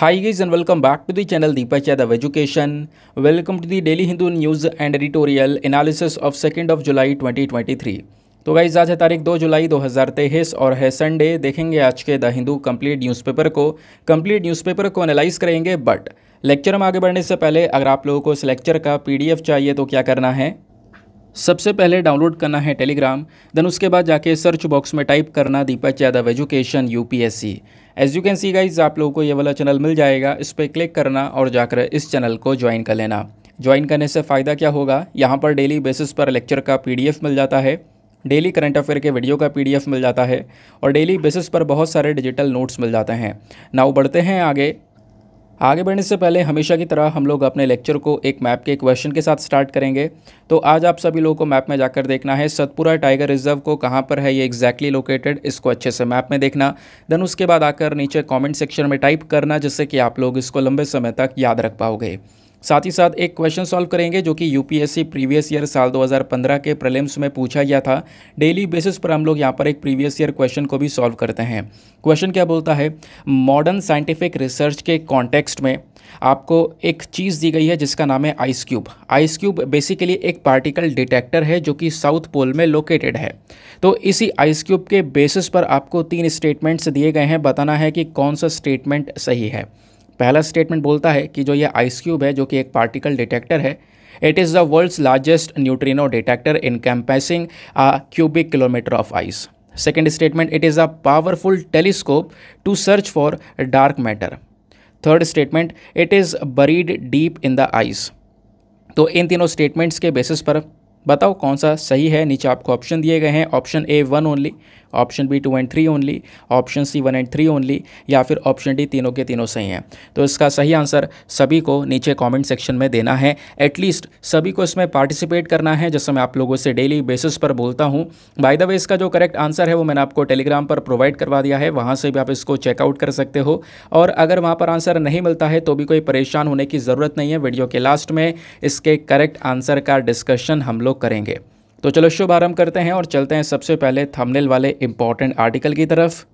Hi guys and welcome back to the channel Deepak Yadav Education. Welcome to the Daily Hindu News and Editorial Analysis of 2nd of July 2023. तो guys आज है तारीख 2 जुलाई 2023 और है Sunday देखेंगे आज के द हिंदू कंप्लीट न्यूज़पेपर को कंप्लीट न्यूज़पेपर को एनालाइज करेंगे बट लेक्चर में आगे बढ़ने से पहले अगर आप लोगों को इस लेक्चर का पीडीएफ चाहिए तो क्या करना है सबसे पहले डाउनलोड करना है टेलीग्राम देन उसके बाद जाके सर्च बॉक्स में टाइप करना Deepak Yadav education UPSC as you can see guys आप लोगों को ये वाला चैनल मिल जाएगा इस पर क्लिक करना और जाकर इस चैनल को ज्वाइन कर लेना ज्वाइन करने से फ़ायदा क्या होगा यहाँ पर डेली बेसिस पर लेक्चर का पी मिल जाता है डेली करंट अफेयर के वीडियो का पीडीएफ मिल जाता है और डेली बेसिस पर बहुत सारे डिजिटल नोट्स मिल जाते हैं नाउ बढ़ते हैं आगे आगे बढ़ने से पहले हमेशा की तरह हम लोग अपने लेक्चर को एक मैप के क्वेश्चन के साथ स्टार्ट करेंगे तो आज आप सभी लोगों को मैप में जाकर देखना है सतपुरा टाइगर रिजर्व को कहाँ पर है ये एग्जैक्टली लोकेटेड इसको अच्छे से मैप में देखना देन उसके बाद आकर नीचे कॉमेंट सेक्शन में टाइप करना जिससे कि आप लोग इसको लंबे समय तक याद रख पाओगे साथ ही साथ एक क्वेश्चन सॉल्व करेंगे जो कि यूपीएससी प्रीवियस ईयर साल 2015 के प्रलिम्स में पूछा गया था डेली बेसिस पर हम लोग यहाँ पर एक प्रीवियस ईयर क्वेश्चन को भी सॉल्व करते हैं क्वेश्चन क्या बोलता है मॉडर्न साइंटिफिक रिसर्च के कॉन्टेक्स्ट में आपको एक चीज़ दी गई है जिसका नाम है ice cube ice cube basically एक पार्टिकल डिटेक्टर है जो कि साउथ पोल में लोकेटेड है तो इसी आइस क्यूब के बेसिस पर आपको तीन स्टेटमेंट्स दिए गए हैं बताना है कि कौन सा स्टेटमेंट सही है पहला स्टेटमेंट बोलता है कि जो ये आइस क्यूब है जो कि एक पार्टिकल डिटेक्टर है it is the world's largest neutrino detector encompassing a cubic kilometre of ice second statement it is a powerful telescope to search for dark matter third statement it is buried deep in the ice तो इन तीनों statements के basis पर बताओ कौन सा सही है नीचे आपको ऑप्शन दिए गए हैं option A one only option B two and three only option C one and three only या फिर ऑप्शन डी तीनों के तीनों सही हैं तो इसका सही आंसर सभी को नीचे कमेंट सेक्शन में देना है एटलीस्ट सभी को इसमें पार्टिसिपेट करना है जैसे मैं आप लोगों से डेली बेसिस पर बोलता हूँ बाय द वे इसका जो करेक्ट आंसर है वो मैंने आपको टेलीग्राम पर प्रोवाइड करवा दिया है वहाँ से भी आप इसको चेकआउट कर सकते हो और अगर वहाँ पर आंसर नहीं मिलता है तो भी कोई परेशान होने की ज़रूरत नहीं है वीडियो के लास्ट में इसके करेक्ट आंसर का डिस्कशन हम लोग करेंगे तो चलो शुभ आरम्भ करते हैं और चलते हैं सबसे पहले थंबनेल वाले इम्पॉर्टेंट आर्टिकल की तरफ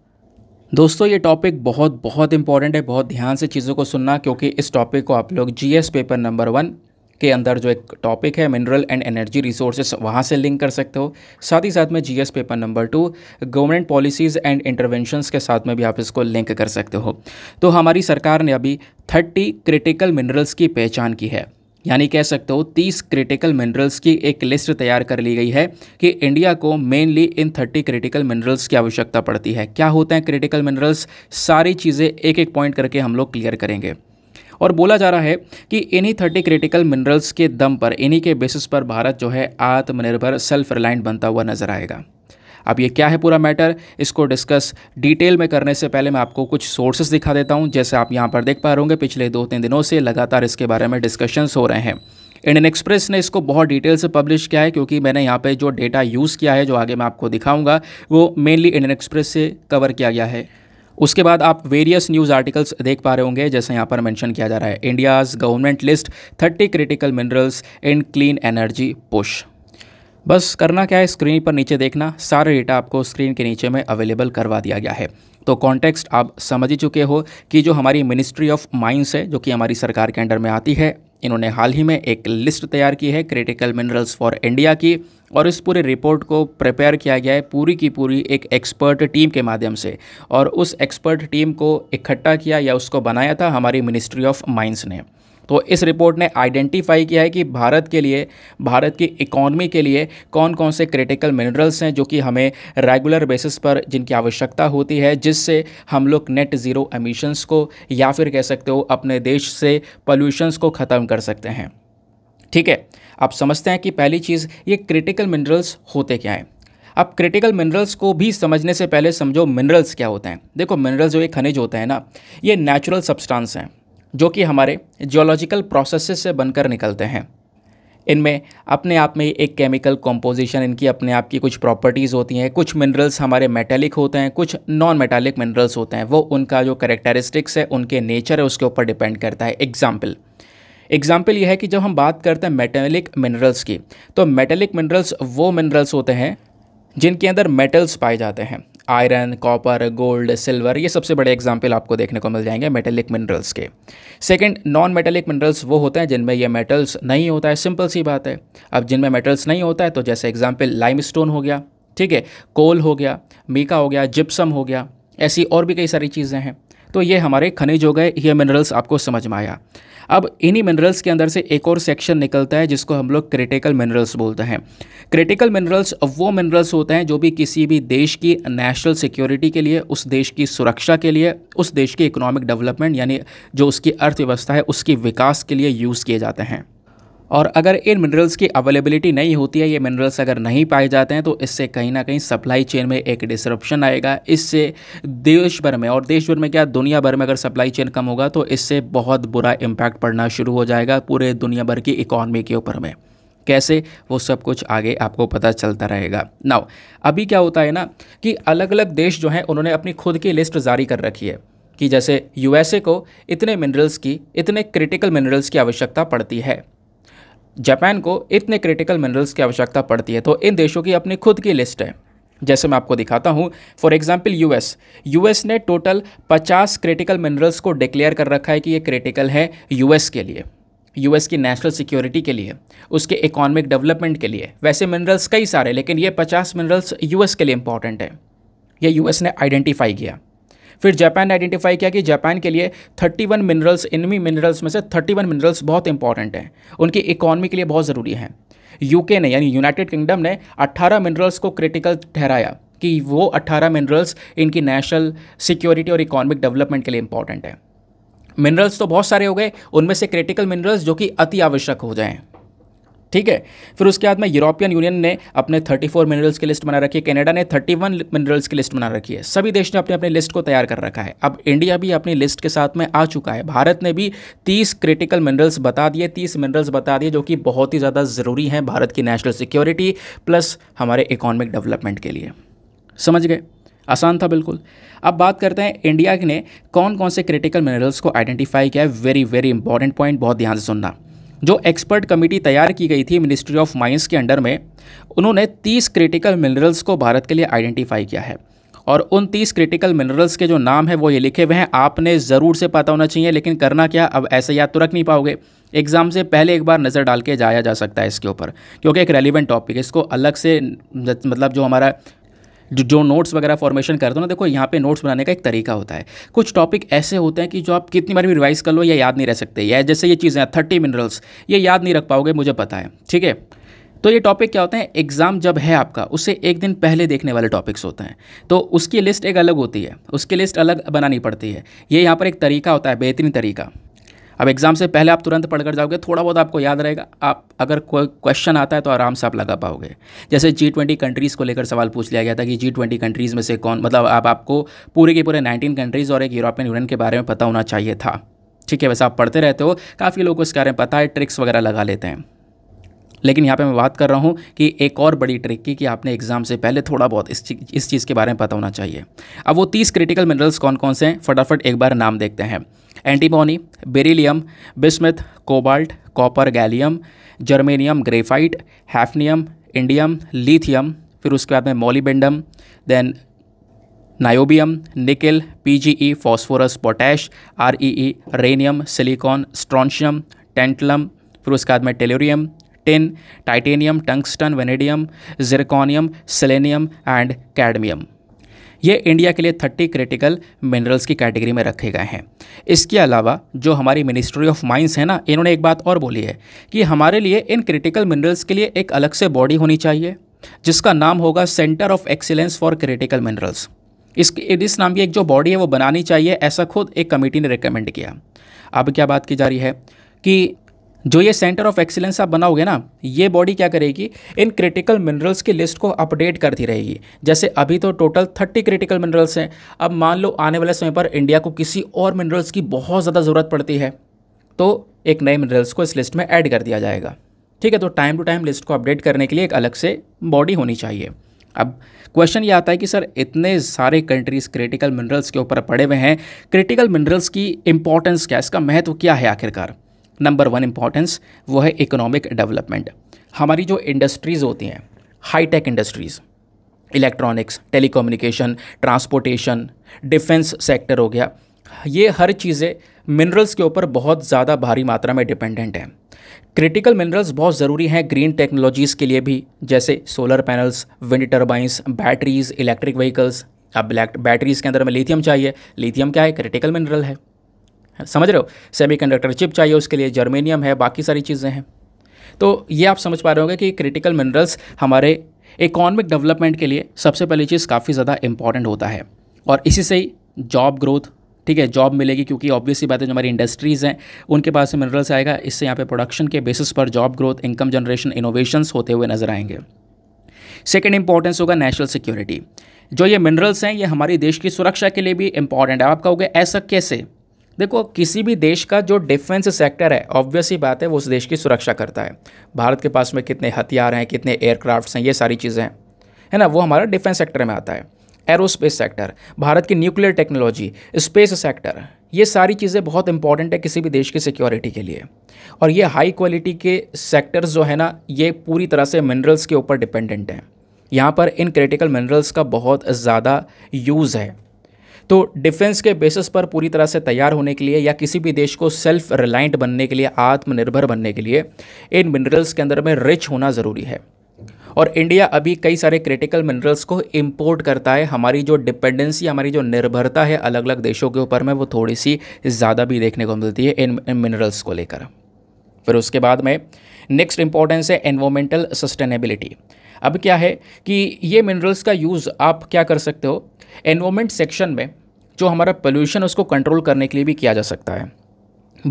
दोस्तों ये टॉपिक बहुत बहुत इंपॉर्टेंट है बहुत ध्यान से चीज़ों को सुनना क्योंकि इस टॉपिक को आप लोग जीएस पेपर नंबर वन के अंदर जो एक टॉपिक है मिनरल एंड एनर्जी रिसोर्सेज वहाँ से लिंक कर सकते हो साथ ही साथ में GS paper number two government policies and interventions के साथ में भी आप इसको लिंक कर सकते हो तो हमारी सरकार ने अभी थर्टी क्रिटिकल मिनरल्स की पहचान की है यानी कह सकते हो 30 क्रिटिकल मिनरल्स की एक लिस्ट तैयार कर ली गई है कि इंडिया को मेनली इन 30 क्रिटिकल मिनरल्स की आवश्यकता पड़ती है क्या होते हैं क्रिटिकल मिनरल्स सारी चीज़ें एक एक पॉइंट करके हम लोग क्लियर करेंगे और बोला जा रहा है कि इन्हीं थर्टी क्रिटिकल मिनरल्स के दम पर इन्हीं के बेसिस पर भारत जो है आत्मनिर्भर सेल्फ रिलायंट बनता हुआ नजर आएगा अब ये क्या है पूरा मैटर इसको डिस्कस डिटेल में करने से पहले मैं आपको कुछ सोर्सेज दिखा देता हूँ जैसे आप यहाँ पर देख पा रहे होंगे पिछले दो तीन दिनों से लगातार इसके बारे में डिस्कशंस हो रहे हैं इंडियन एक्सप्रेस ने इसको बहुत डिटेल से पब्लिश किया है क्योंकि मैंने यहाँ पे जो डेटा यूज़ किया है जो आगे मैं आपको दिखाऊंगा वो मेनली इंडियन एक्सप्रेस से कवर किया गया है उसके बाद आप वेरियस न्यूज़ आर्टिकल्स देख पा रहे होंगे जैसे यहाँ पर मेंशन किया जा रहा है India's government list thirty critical minerals in clean energy push बस करना क्या है स्क्रीन पर नीचे देखना सारा डेटा आपको स्क्रीन के नीचे में अवेलेबल करवा दिया गया है तो कॉन्टेक्स्ट आप समझ ही चुके हो कि जो हमारी मिनिस्ट्री ऑफ माइंस है जो कि हमारी सरकार के अंडर में आती है इन्होंने हाल ही में एक लिस्ट तैयार की है क्रिटिकल मिनरल्स फॉर इंडिया की और इस पूरे रिपोर्ट को प्रिपेयर किया गया है पूरी की पूरी एक एक्सपर्ट टीम के माध्यम से और उस एक्सपर्ट टीम को इकट्ठा किया या उसको बनाया था हमारी मिनिस्ट्री ऑफ माइंस ने तो इस रिपोर्ट ने आइडेंटिफाई किया है कि भारत के लिए भारत की इकॉनमी के लिए कौन कौन से क्रिटिकल मिनरल्स हैं जो कि हमें रेगुलर बेसिस पर जिनकी आवश्यकता होती है जिससे हम लोग नेट ज़ीरो एमिशंस को या फिर कह सकते हो अपने देश से पॉल्यूशंस को ख़त्म कर सकते हैं ठीक है आप समझते हैं कि पहली चीज़ ये क्रिटिकल मिनरल्स होते क्या हैं अब क्रिटिकल मिनरल्स को भी समझने से पहले समझो मिनरल्स क्या होते हैं देखो मिनरल्स जो ये खनिज होते हैं ना ये नेचुरल सब्सटेंस हैं जो कि हमारे जियोलॉजिकल प्रोसेस से बनकर निकलते हैं इनमें अपने आप में एक केमिकल कॉम्पोजिशन इनकी अपने आप की कुछ प्रॉपर्टीज़ होती हैं कुछ मिनरल्स हमारे मेटेलिक होते हैं कुछ नॉन मेटेलिक मिनरल्स होते हैं वो उनका जो करेक्टरिस्टिक्स है उनके नेचर है उसके ऊपर डिपेंड करता है एग्जाम्पल एग्जाम्पल यह है कि जब हम बात करते हैं मेटेलिक मिनरल्स की तो मेटेलिक मिनरल्स वो मिनरल्स होते हैं जिनके अंदर मेटल्स पाए जाते हैं आयरन कॉपर गोल्ड सिल्वर ये सबसे बड़े एग्जाम्पल आपको देखने को मिल जाएंगे मेटेलिक मिनरल्स के सेकंड नॉन मेटेलिक मिनरल्स वो होते हैं जिनमें ये मेटल्स नहीं होता है सिंपल सी बात है अब जिनमें मेटल्स नहीं होता है तो जैसे एग्जाम्पल लाइम हो गया ठीक है कोल हो गया मीका हो गया जिप्सम हो गया ऐसी और भी कई सारी चीज़ें हैं तो ये हमारे खनिज हो गए ये मिनरल्स आपको समझ में आया अब इन्हीं मिनरल्स के अंदर से एक और सेक्शन निकलता है जिसको हम लोग क्रिटिकल मिनरल्स बोलते हैं क्रिटिकल मिनरल्स वो मिनरल्स होते हैं जो भी किसी भी देश की नेशनल सिक्योरिटी के लिए उस देश की सुरक्षा के लिए उस देश की इकोनॉमिक डेवलपमेंट यानी जो उसकी अर्थव्यवस्था है उसकी विकास के लिए यूज़ किए जाते हैं और अगर इन मिनरल्स की अवेलेबिलिटी नहीं होती है ये मिनरल्स अगर नहीं पाए जाते हैं तो इससे कहीं ना कहीं सप्लाई चेन में एक डिसरप्शन आएगा इससे देश भर में और देश भर में क्या दुनिया भर में अगर सप्लाई चेन कम होगा तो इससे बहुत बुरा इम्पैक्ट पड़ना शुरू हो जाएगा पूरे दुनिया भर की इकॉनमी के ऊपर में कैसे वो सब कुछ आगे आपको पता चलता रहेगा नाउ अभी क्या होता है ना कि अलग अलग देश जो हैं उन्होंने अपनी खुद की लिस्ट जारी कर रखी है कि जैसे यूएसए को इतने मिनरल्स की इतने क्रिटिकल मिनरल्स की आवश्यकता पड़ती है जापान को इतने क्रिटिकल मिनरल्स की आवश्यकता पड़ती है तो इन देशों की अपनी खुद की लिस्ट है जैसे मैं आपको दिखाता हूँ for example U U US ने टोटल पचास क्रिटिकल मिनरल्स को डिक्लेयर कर रखा है कि ये क्रिटिकल है यू एस के लिए यूएस की नेशनल सिक्योरिटी के लिए उसके इकोनॉमिक डेवलपमेंट के लिए वैसे मिनरल्स कई सारे लेकिन ये पचास मिनरल्स यूएस के लिए इंपॉर्टेंट है ये यू एस ने आइडेंटिफाई किया फिर जापान ने आइडेंटिफाई किया कि जापान के लिए 31 मिनरल्स इनमी मिनरल्स में से 31 मिनरल्स बहुत इंपॉर्टेंट हैं उनकी इकॉनमी के लिए बहुत ज़रूरी हैं यूके ने यानी यूनाइटेड किंगडम ने 18 मिनरल्स को क्रिटिकल ठहराया कि वो 18 मिनरल्स इनकी नेशनल सिक्योरिटी और इकोनॉमिक डेवलपमेंट के लिए इंपॉर्टेंट है मिनरल्स तो बहुत सारे हो गए उनमें से क्रिटिकल मिनरल्स जो कि अति आवश्यक हो जाएँ ठीक है फिर उसके बाद में यूरोपियन यूनियन ने अपने 34 मिनरल्स की लिस्ट बना रखी है कनाडा ने 31 मिनरल्स की लिस्ट बना रखी है सभी देश ने अपने अपने लिस्ट को तैयार कर रखा है अब इंडिया भी अपनी लिस्ट के साथ में आ चुका है भारत ने भी 30 क्रिटिकल मिनरल्स बता दिए 30 मिनरल्स बता दिए जो कि बहुत ही ज़्यादा ज़रूरी हैं भारत की नेशनल सिक्योरिटी प्लस हमारे इकोनॉमिक डेवलपमेंट के लिए समझ गए आसान था बिल्कुल अब बात करते हैं इंडिया ने कौन कौन से क्रिटिकल मिनरल्स को आइडेंटिफाई किया है वेरी वेरी इंपॉर्टेंट पॉइंट बहुत ध्यान से सुनना जो एक्सपर्ट कमेटी तैयार की गई थी मिनिस्ट्री ऑफ माइंस के अंडर में उन्होंने 30 क्रिटिकल मिनरल्स को भारत के लिए आइडेंटिफाई किया है और उन 30 क्रिटिकल मिनरल्स के जो नाम है वो ये लिखे हुए हैं आपने ज़रूर से पता होना चाहिए लेकिन करना क्या अब ऐसे याद तो रख नहीं पाओगे एग्ज़ाम से पहले एक बार नज़र डाल के जाया जा सकता है इसके ऊपर क्योंकि एक रेलिवेंट टॉपिक है इसको अलग से मतलब जो हमारा जो जो नोट्स वगैरह फॉर्मेशन करते हो ना देखो यहाँ पे नोट्स बनाने का एक तरीका होता है कुछ टॉपिक ऐसे होते हैं कि जो आप कितनी बार भी रिवाइज कर लो या याद नहीं रह सकते या जैसे ये चीज़ें थर्टी मिनरल्स ये याद नहीं रख पाओगे मुझे पता है ठीक है तो ये टॉपिक क्या होते हैं एग्ज़ाम जब है आपका उससे एक दिन पहले देखने वाले टॉपिक्स होते हैं तो उसकी लिस्ट एक अलग होती है उसकी लिस्ट अलग बनानी पड़ती है ये यहाँ पर एक तरीका होता है बेहतरीन तरीका अब एग्ज़ाम से पहले आप तुरंत पढ़ कर जाओगे थोड़ा बहुत आपको याद रहेगा आप अगर कोई क्वेश्चन आता है तो आराम से आप लगा पाओगे जैसे जी ट्वेंटी कंट्रीज़ को लेकर सवाल पूछ लिया गया था कि जी ट्वेंटी कंट्रीज़ में से कौन मतलब आप आपको पूरे के पूरे नाइनटीन कंट्रीज़ और एक यूरोपियन यूनियन के बारे में पता होना चाहिए था ठीक है वैसे आप पढ़ते रहते हो काफ़ी लोगों को इसके बारे में पता है ट्रिक्स वगैरह लगा लेते हैं लेकिन यहाँ पे मैं बात कर रहा हूँ कि एक और बड़ी ट्रिक की कि आपने एग्ज़ाम से पहले थोड़ा बहुत इस चीज़ इस चीज़ के बारे में पता होना चाहिए अब वो तीस क्रिटिकल मिनरल्स कौन कौन से हैं फटाफट एक बार नाम देखते हैं antimony beryllium bismuth cobalt copper gallium germanium graphite hafnium indium lithium फिर उसके बाद में molybdenum then niobium nickel P G E phosphorus potash R E E rhenium silicon strontium tantalum फिर उसके बाद में tellurium tin titanium tungsten vanadium zirconium selenium and cadmium ये India के लिए 30 क्रिटिकल मिनरल्स की कैटेगरी में रखे गए हैं इसके अलावा जो हमारी मिनिस्ट्री ऑफ माइंस है ना इन्होंने एक बात और बोली है कि हमारे लिए इन क्रिटिकल मिनरल्स के लिए एक अलग से बॉडी होनी चाहिए जिसका नाम होगा centre of excellence for critical minerals इस इस नाम की एक जो बॉडी है वो बनानी चाहिए ऐसा खुद एक कमेटी ने रिकमेंड किया अब क्या बात की जा रही है कि जो ये सेंटर ऑफ एक्सीलेंस आप बनाओगे ना ये बॉडी क्या करेगी इन क्रिटिकल मिनरल्स की लिस्ट को अपडेट करती रहेगी जैसे अभी तो टोटल थर्टी क्रिटिकल मिनरल्स हैं अब मान लो आने वाले समय पर इंडिया को किसी और मिनरल्स की बहुत ज़्यादा ज़रूरत पड़ती है तो एक नए मिनरल्स को इस लिस्ट में ऐड कर दिया जाएगा ठीक है तो टाइम टू टाइम लिस्ट को अपडेट करने के लिए एक अलग से बॉडी होनी चाहिए अब क्वेश्चन ये आता है कि सर इतने सारे कंट्रीज़ क्रिटिकल मिनरल्स के ऊपर पड़े हुए हैं क्रिटिकल मिनरल्स की इंपॉर्टेंस क्या इसका महत्व क्या है आखिरकार नंबर वन इम्पॉर्टेंस वो है इकोनॉमिक डेवलपमेंट हमारी जो इंडस्ट्रीज़ होती हैं high tech industries electronics telecommunication transportation defence sector हो गया ये हर चीज़ें मिनरल्स के ऊपर बहुत ज़्यादा भारी मात्रा में डिपेंडेंट हैं क्रिटिकल मिनरल्स बहुत ज़रूरी हैं ग्रीन टेक्नोलॉजीज़ के लिए भी जैसे solar panels wind turbines batteries electric vehicles अब बैटरीज़ के अंदर में लिथियम चाहिए लिथियम क्या है क्रिटिकल मिनरल है समझ रहे हो सेमीकंडक्टर चिप चाहिए उसके लिए जर्मेनियम है बाकी सारी चीज़ें हैं तो ये आप समझ पा रहे होंगे कि क्रिटिकल मिनरल्स हमारे इकोनॉमिक डेवलपमेंट के लिए सबसे पहली चीज़ काफ़ी ज़्यादा इंपॉर्टेंट होता है और इसी से ही जॉब ग्रोथ ठीक है जॉब मिलेगी क्योंकि ऑब्वियसली बात है जो हमारी इंडस्ट्रीज़ हैं उनके पास से मिनरल्स आएगा इससे यहाँ पे प्रोडक्शन के बेसिस पर job growth income generation innovations होते हुए नजर आएंगे सेकेंड इंपॉर्टेंस होगा नेशनल सिक्योरिटी जो ये मिनरल्स हैं ये हमारे देश की सुरक्षा के लिए भी इंपॉर्टेंट है आप कहोगे ऐसा कैसे देखो किसी भी देश का जो डिफेंस सेक्टर है ऑब्वियस ही बात है वो उस देश की सुरक्षा करता है भारत के पास में कितने हथियार हैं कितने एयरक्राफ्ट्स हैं ये सारी चीज़ें हैं है ना वो हमारा डिफेंस सेक्टर में आता है एरोस्पेस सेक्टर भारत की न्यूक्लियर टेक्नोलॉजी स्पेस सेक्टर ये सारी चीज़ें बहुत इंपॉर्टेंट है किसी भी देश की सिक्योरिटी के लिए और ये हाई क्वालिटी के सेक्टर्स जो है ना ये पूरी तरह से मिनरल्स के ऊपर डिपेंडेंट हैं यहाँ पर इन क्रिटिकल मिनरल्स का बहुत ज़्यादा यूज़ है तो डिफेंस के बेसिस पर पूरी तरह से तैयार होने के लिए या किसी भी देश को सेल्फ रिलायंट बनने के लिए आत्मनिर्भर बनने के लिए इन मिनरल्स के अंदर में रिच होना ज़रूरी है और इंडिया अभी कई सारे क्रिटिकल मिनरल्स को इम्पोर्ट करता है हमारी जो डिपेंडेंसी हमारी जो निर्भरता है अलग अलग देशों के ऊपर में वो थोड़ी सी ज़्यादा भी देखने को मिलती है इन मिनरल्स को लेकर फिर उसके बाद में नेक्स्ट इंपॉर्टेंस है एनवायरमेंटल सस्टेनेबिलिटी अब क्या है कि ये मिनरल्स का यूज़ आप क्या कर सकते हो एनवामेंट सेक्शन में जो हमारा पोल्यूशन उसको कंट्रोल करने के लिए भी किया जा सकता है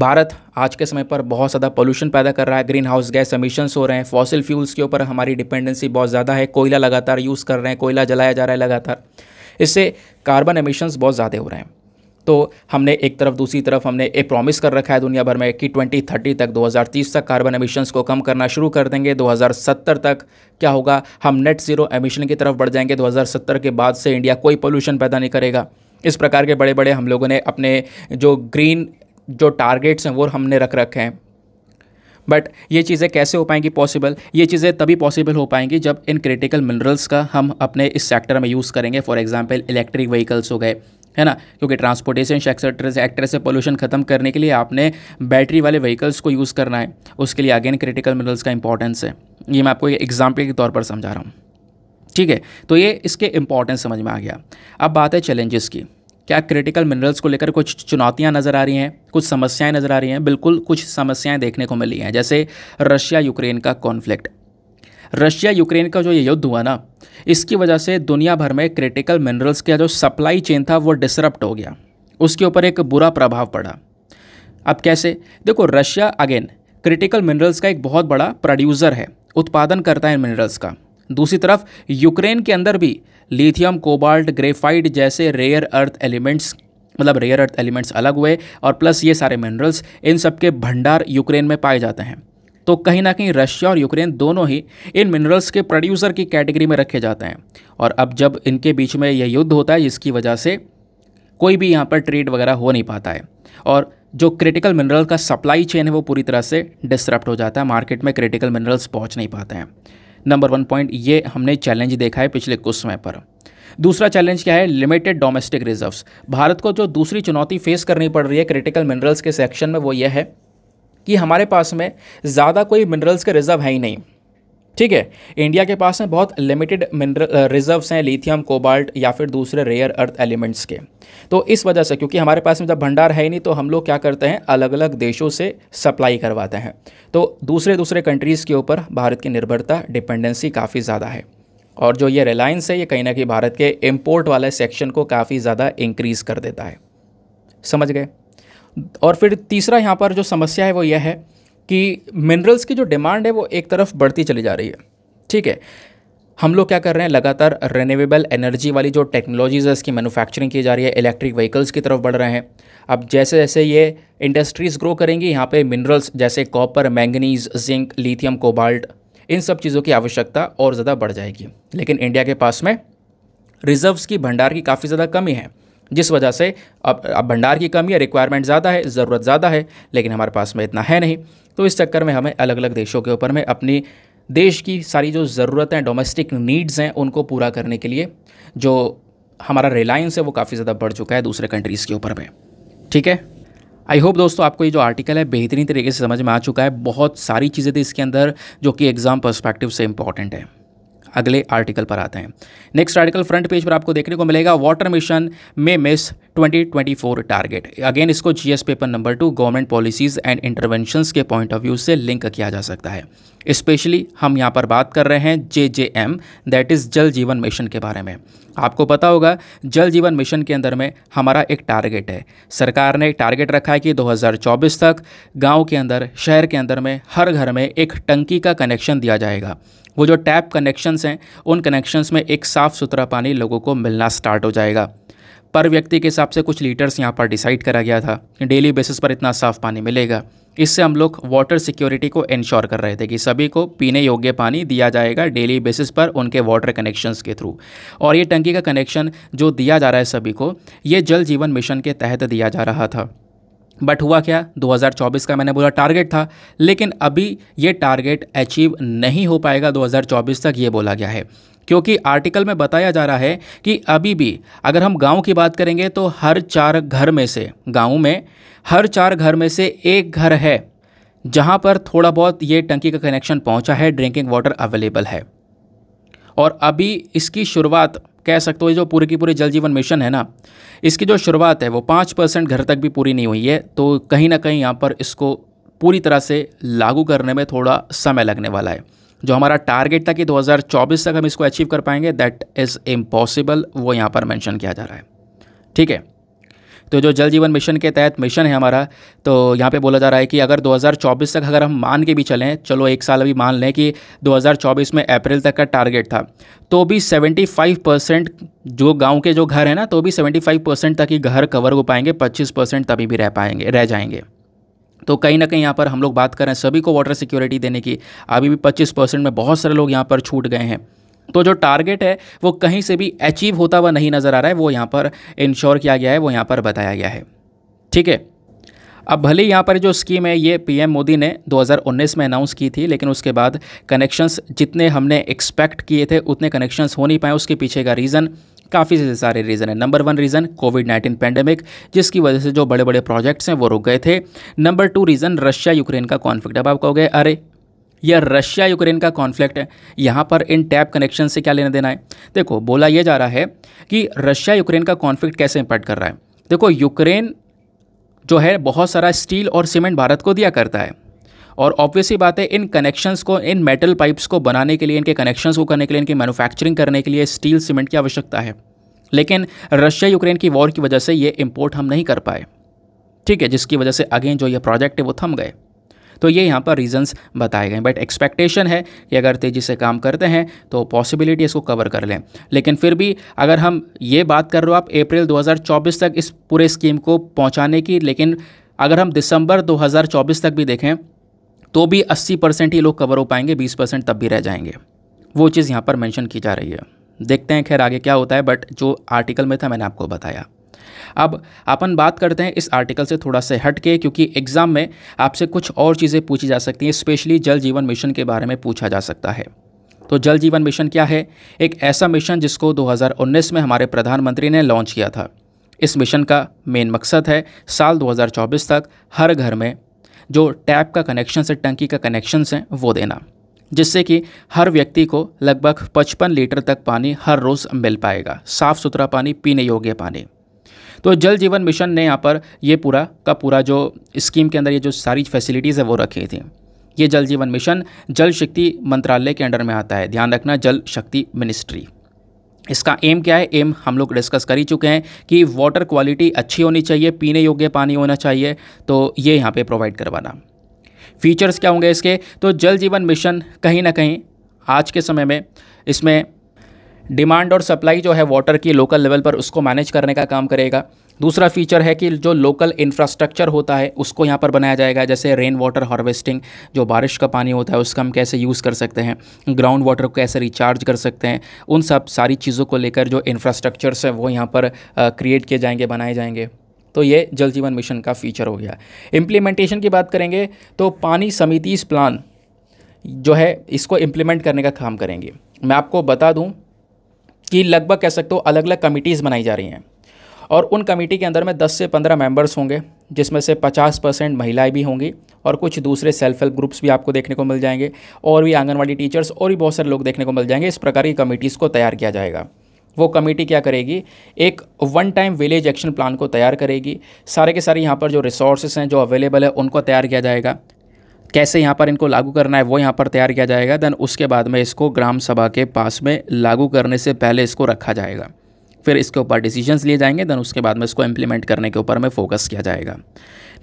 भारत आज के समय पर बहुत ज़्यादा पोल्यूशन पैदा कर रहा है ग्रीन हाउस गैस एमिशन्स हो रहे हैं फॉसिल फ्यूल्स के ऊपर हमारी डिपेंडेंसी बहुत ज़्यादा है कोयला लगातार यूज़ कर रहे हैं कोयला जलाया जा रहा है लगातार इससे कार्बन एमिशन्स बहुत ज़्यादा हो रहे हैं तो हमने एक तरफ दूसरी तरफ हमने एक प्रॉमिस कर रखा है दुनिया भर में कि 2030 तक 2030 तक कार्बन एमिशन्स को कम करना शुरू कर देंगे 2070 तक क्या होगा हम नेट ज़ीरो एमिशन की तरफ बढ़ जाएंगे 2070 के बाद से इंडिया कोई पोल्यूशन पैदा नहीं करेगा इस प्रकार के बड़े बड़े हम लोगों ने अपने जो ग्रीन जो टारगेट्स हैं वो हमने रख रखे हैं बट ये चीज़ें कैसे हो पाएंगी पॉसिबल ये चीज़ें तभी पॉसिबल हो पाएंगी जब इन क्रिटिकल मिनरल्स का हम अपने इस सेक्टर में यूज़ करेंगे फॉर एग्ज़ाम्पल इलेक्ट्रिक व्हीकल्स हो गए है ना क्योंकि ट्रांसपोर्टेशन सेक्टर से एक्टर से पोल्यूशन खत्म करने के लिए आपने बैटरी वाले व्हीकल्स को यूज़ करना है उसके लिए अगेन क्रिटिकल मिनरल्स का इंपॉर्टेंस है ये मैं आपको एग्जाम्पल के तौर पर समझा रहा हूँ ठीक है तो ये इसके इंपॉर्टेंस समझ में आ गया अब बात है चैलेंजेस की क्या क्रिटिकल मिनरल्स को लेकर कुछ चुनौतियाँ नज़र आ रही हैं कुछ समस्याएं नज़र आ रही हैं बिल्कुल कुछ समस्याएं देखने को मिली हैं जैसे रशिया यूक्रेन का कॉन्फ्लिक्ट रशिया यूक्रेन का जो ये युद्ध हुआ ना इसकी वजह से दुनिया भर में क्रिटिकल मिनरल्स का जो सप्लाई चेन था वो डिसरप्ट हो गया उसके ऊपर एक बुरा प्रभाव पड़ा अब कैसे देखो रशिया अगेन क्रिटिकल मिनरल्स का एक बहुत बड़ा प्रोड्यूसर है उत्पादन करता है मिनरल्स का दूसरी तरफ यूक्रेन के अंदर भी लिथियम कोबाल्ट ग्रेफाइट जैसे रेयर अर्थ एलिमेंट्स मतलब रेयर अर्थ एलिमेंट्स अलग हुए और प्लस ये सारे मिनरल्स इन सब के भंडार यूक्रेन में पाए जाते हैं तो कहीं ना कहीं रशिया और यूक्रेन दोनों ही इन मिनरल्स के प्रोड्यूसर की कैटेगरी में रखे जाते हैं और अब जब इनके बीच में यह युद्ध होता है जिसकी वजह से कोई भी यहाँ पर ट्रेड वगैरह हो नहीं पाता है और जो क्रिटिकल मिनरल का सप्लाई चेन है वो पूरी तरह से डिस्टरप्ट हो जाता है मार्केट में क्रिटिकल मिनरल्स पहुँच नहीं पाते हैं नंबर वन पॉइंट ये हमने चैलेंज देखा है पिछले कुछ समय पर दूसरा चैलेंज क्या है लिमिटेड डोमेस्टिक रिजर्व्स भारत को जो दूसरी चुनौती फेस करनी पड़ रही है क्रिटिकल मिनरल्स के सेक्शन में वो यह है कि हमारे पास में ज़्यादा कोई मिनरल्स के रिज़र्व है ही नहीं ठीक है इंडिया के पास में बहुत लिमिटेड मिनरल रिजर्व्स हैं लिथियम कोबाल्ट या फिर दूसरे रेयर अर्थ एलिमेंट्स के तो इस वजह से क्योंकि हमारे पास में जब भंडार है ही नहीं तो हम लोग क्या करते हैं अलग अलग देशों से सप्लाई करवाते हैं तो दूसरे दूसरे कंट्रीज़ के ऊपर भारत की निर्भरता डिपेंडेंसी काफ़ी ज़्यादा है और जो ये रिलायंस है ये कहीं ना कहीं भारत के इम्पोर्ट वाले सेक्शन को काफ़ी ज़्यादा इंक्रीज़ कर देता है समझ गए और फिर तीसरा यहाँ पर जो समस्या है वो यह है कि मिनरल्स की जो डिमांड है वो एक तरफ बढ़ती चली जा रही है ठीक है हम लोग क्या कर रहे हैं लगातार रेन्यूएबल एनर्जी वाली जो टेक्नोलॉजीज़ है इसकी मैन्युफैक्चरिंग की जा रही है इलेक्ट्रिक व्हीकल्स की तरफ बढ़ रहे हैं अब जैसे जैसे ये इंडस्ट्रीज़ ग्रो करेंगी यहाँ पे मिनरल्स जैसे copper manganese zinc lithium cobalt इन सब चीज़ों की आवश्यकता और ज़्यादा बढ़ जाएगी लेकिन इंडिया के पास में रिजर्व्स की भंडार की काफ़ी ज़्यादा कमी है जिस वजह से अब अब भंडार की कमी है रिक्वायरमेंट ज़्यादा है ज़रूरत ज़्यादा है लेकिन हमारे पास में इतना है नहीं तो इस चक्कर में हमें अलग अलग देशों के ऊपर में अपनी देश की सारी जो ज़रूरतें डोमेस्टिक नीड्स हैं उनको पूरा करने के लिए जो हमारा रिलायंस है वो काफ़ी ज़्यादा बढ़ चुका है दूसरे कंट्रीज़ के ऊपर में ठीक है आई होप दोस्तों आपको ये जो आर्टिकल है बेहतरीन तरीके से समझ में आ चुका है बहुत सारी चीज़ें थी इसके अंदर जो कि एग्ज़ाम पर्सपेक्टिव से इंपॉर्टेंट है अगले आर्टिकल पर आते हैं नेक्स्ट आर्टिकल फ्रंट पेज पर आपको देखने को मिलेगा वाटर मिशन में मिस 2024 टारगेट अगेन इसको GS paper number two government policies and interventions के पॉइंट ऑफ व्यू से लिंक किया जा सकता है स्पेशली हम यहाँ पर बात कर रहे हैं J J M that is Jal Jeevan mission के बारे में आपको पता होगा जल जीवन मिशन के अंदर में हमारा एक टारगेट है सरकार ने एक टारगेट रखा है कि 2024 तक गांव के अंदर शहर के अंदर में हर घर में एक टंकी का कनेक्शन दिया जाएगा वो जो टैप कनेक्शन हैं उन कनेक्शन में एक साफ़ सुथरा पानी लोगों को मिलना स्टार्ट हो जाएगा पर व्यक्ति के हिसाब से कुछ लीटर्स यहाँ पर डिसाइड करा गया था कि डेली बेसिस पर इतना साफ़ पानी मिलेगा इससे हम लोग वाटर सिक्योरिटी को इन्श्योर कर रहे थे कि सभी को पीने योग्य पानी दिया जाएगा डेली बेसिस पर उनके वाटर कनेक्शंस के थ्रू और ये टंकी का कनेक्शन जो दिया जा रहा है सभी को ये जल जीवन मिशन के तहत दिया जा रहा था बट हुआ क्या 2024 का मैंने बोला टारगेट था लेकिन अभी ये टारगेट अचीव नहीं हो पाएगा 2024 तक ये बोला गया है क्योंकि आर्टिकल में बताया जा रहा है कि अभी भी अगर हम गांव की बात करेंगे तो हर चार घर में से गाँव में हर चार घर में से एक घर है जहाँ पर थोड़ा बहुत ये टंकी का कनेक्शन पहुँचा है ड्रिंकिंग वाटर अवेलेबल है और अभी इसकी शुरुआत कह सकते हो जो पूरे की पूरी जल जीवन मिशन है ना इसकी जो शुरुआत है वो पाँच परसेंट घर तक भी पूरी नहीं हुई है तो कहीं ना कहीं यहाँ पर इसको पूरी तरह से लागू करने में थोड़ा समय लगने वाला है जो हमारा टारगेट था कि 2024 तक हम इसको अचीव कर पाएंगे दैट इज़ इम्पॉसिबल वो यहाँ पर मैंशन किया जा रहा है ठीक है तो जो जल जीवन मिशन के तहत मिशन है हमारा तो यहाँ पे बोला जा रहा है कि अगर 2024 तक अगर हम मान के भी चलें चलो एक साल अभी मान लें कि 2024 में अप्रैल तक का टारगेट था तो भी 75 परसेंट जो गांव के जो घर हैं ना तो भी 75 परसेंट तक ही घर कवर हो पाएंगे 25 परसेंट तभी भी रह पाएंगे रह जाएंगे तो कहीं ना कहीं यहाँ पर हम लोग बात कर रहे हैं सभी को वाटर सिक्योरिटी देने की अभी भी पच्चीस परसेंट में बहुत सारे लोग यहाँ पर छूट गए हैं तो जो टारगेट है वो कहीं से भी अचीव होता हुआ नहीं नज़र आ रहा है वो यहाँ पर इंश्योर किया गया है वो यहाँ पर बताया गया है ठीक है अब भले यहाँ पर जो स्कीम है ये पीएम मोदी ने 2019 में अनाउंस की थी लेकिन उसके बाद कनेक्शंस जितने हमने एक्सपेक्ट किए थे उतने कनेक्शंस हो नहीं पाए उसके पीछे का रीज़न काफ़ी सारे रीज़न है number one reason covid nineteen pandemic जिसकी वजह से जो बड़े बड़े प्रोजेक्ट्स हैं वो रुक गए थे number two reason Russia Ukraine का कॉन्फ्लिक्ट अब आप कहोगे अरे या रशिया यूक्रेन का कॉन्फ्लिक्ट है यहाँ पर इन टैप कनेक्शन से क्या लेना देना है देखो बोला यह जा रहा है कि रशिया यूक्रेन का कॉन्फ्लिक्ट कैसे इम्पैक्ट कर रहा है देखो यूक्रेन जो है बहुत सारा स्टील और सीमेंट भारत को दिया करता है और ऑब्वियसली बात है इन कनेक्शंस को इन मेटल पाइप्स को बनाने के लिए इनके कनेक्शंस को करने के लिए इनकी मैन्युफैक्चरिंग करने के लिए स्टील सीमेंट की आवश्यकता है लेकिन रशिया यूक्रेन की वॉर की वजह से ये इम्पोर्ट हम नहीं कर पाए ठीक है जिसकी वजह से अगेन जो ये प्रोजेक्ट है वो थम गए तो ये यहाँ पर रीजंस बताए गए बट एक्सपेक्टेशन है कि अगर तेज़ी से काम करते हैं तो पॉसिबिलिटी इसको कवर कर लें लेकिन फिर भी अगर हम ये बात कर रहे हो आप अप्रैल 2024 तक इस पूरे स्कीम को पहुँचाने की लेकिन अगर हम दिसंबर 2024 तक भी देखें तो भी 80 परसेंट ही लोग कवर हो पाएंगे बीस परसेंट तब भी रह जाएंगे वो चीज़ यहाँ पर मैंशन की जा रही है देखते हैं खैर आगे क्या होता है बट जो आर्टिकल में था मैंने आपको बताया अब अपन बात करते हैं इस आर्टिकल से थोड़ा सा हट के क्योंकि एग्ज़ाम में आपसे कुछ और चीज़ें पूछी जा सकती हैं स्पेशली जल जीवन मिशन के बारे में पूछा जा सकता है तो जल जीवन मिशन क्या है एक ऐसा मिशन जिसको 2019 में हमारे प्रधानमंत्री ने लॉन्च किया था इस मिशन का मेन मकसद है साल 2024 तक हर घर में जो टैप का कनेक्शन से टंकी का कनेक्शन हैं वो देना जिससे कि हर व्यक्ति को लगभग 55 लीटर तक पानी हर रोज़ मिल पाएगा साफ़ सुथरा पानी पीने योग्य पानी तो जल जीवन मिशन ने यहाँ पर ये पूरा का पूरा जो स्कीम के अंदर ये जो सारी फैसिलिटीज़ है वो रखी थी ये जल जीवन मिशन जल शक्ति मंत्रालय के अंडर में आता है ध्यान रखना जल शक्ति मिनिस्ट्री इसका एम क्या है एम हम लोग डिस्कस कर ही चुके हैं कि वाटर क्वालिटी अच्छी होनी चाहिए पीने योग्य पानी होना चाहिए तो ये यहाँ पे प्रोवाइड करवाना फीचर्स क्या होंगे इसके तो जल जीवन मिशन कहीं ना कहीं आज के समय में इसमें डिमांड और सप्लाई जो है वाटर की लोकल लेवल पर उसको मैनेज करने का काम करेगा दूसरा फीचर है कि जो लोकल इंफ्रास्ट्रक्चर होता है उसको यहाँ पर बनाया जाएगा जैसे रेन वाटर हार्वेस्टिंग जो बारिश का पानी होता है उसका हम कैसे यूज़ कर सकते हैं ग्राउंड वाटर को कैसे रिचार्ज कर सकते हैं उन सब सारी चीज़ों को लेकर जो इंफ्रास्ट्रक्चर्स हैं वो यहाँ पर क्रिएट किए जाएंगे बनाए जाएंगे तो ये जल जीवन मिशन का फीचर हो गया इम्प्लीमेंटेशन की बात करेंगे तो पानी समिति प्लान जो है इसको इम्प्लीमेंट करने का काम करेंगे मैं आपको बता दूं कि लगभग कह सकते हो अलग अलग कमिटीज़ बनाई जा रही हैं और उन कमेटी के अंदर में 10 से 15 मेंबर्स होंगे जिसमें से 50 परसेंट महिलाएँ भी होंगी और कुछ दूसरे सेल्फ हेल्प ग्रुप्स भी आपको देखने को मिल जाएंगे और भी आंगनवाड़ी टीचर्स और भी बहुत सारे लोग देखने को मिल जाएंगे इस प्रकार की कमेटीज़ को तैयार किया जाएगा वो कमेटी क्या करेगी एक one time village action plan को तैयार करेगी सारे के सारे यहाँ पर जो रिसोर्सेज हैं जो अवेलेबल है उनको तैयार किया जाएगा कैसे यहाँ पर इनको लागू करना है वो यहाँ पर तैयार किया जाएगा देन उसके बाद में इसको ग्राम सभा के पास में लागू करने से पहले इसको रखा जाएगा फिर इसके ऊपर डिसीजंस लिए जाएंगे देन उसके बाद में इसको इम्प्लीमेंट करने के ऊपर में फोकस किया जाएगा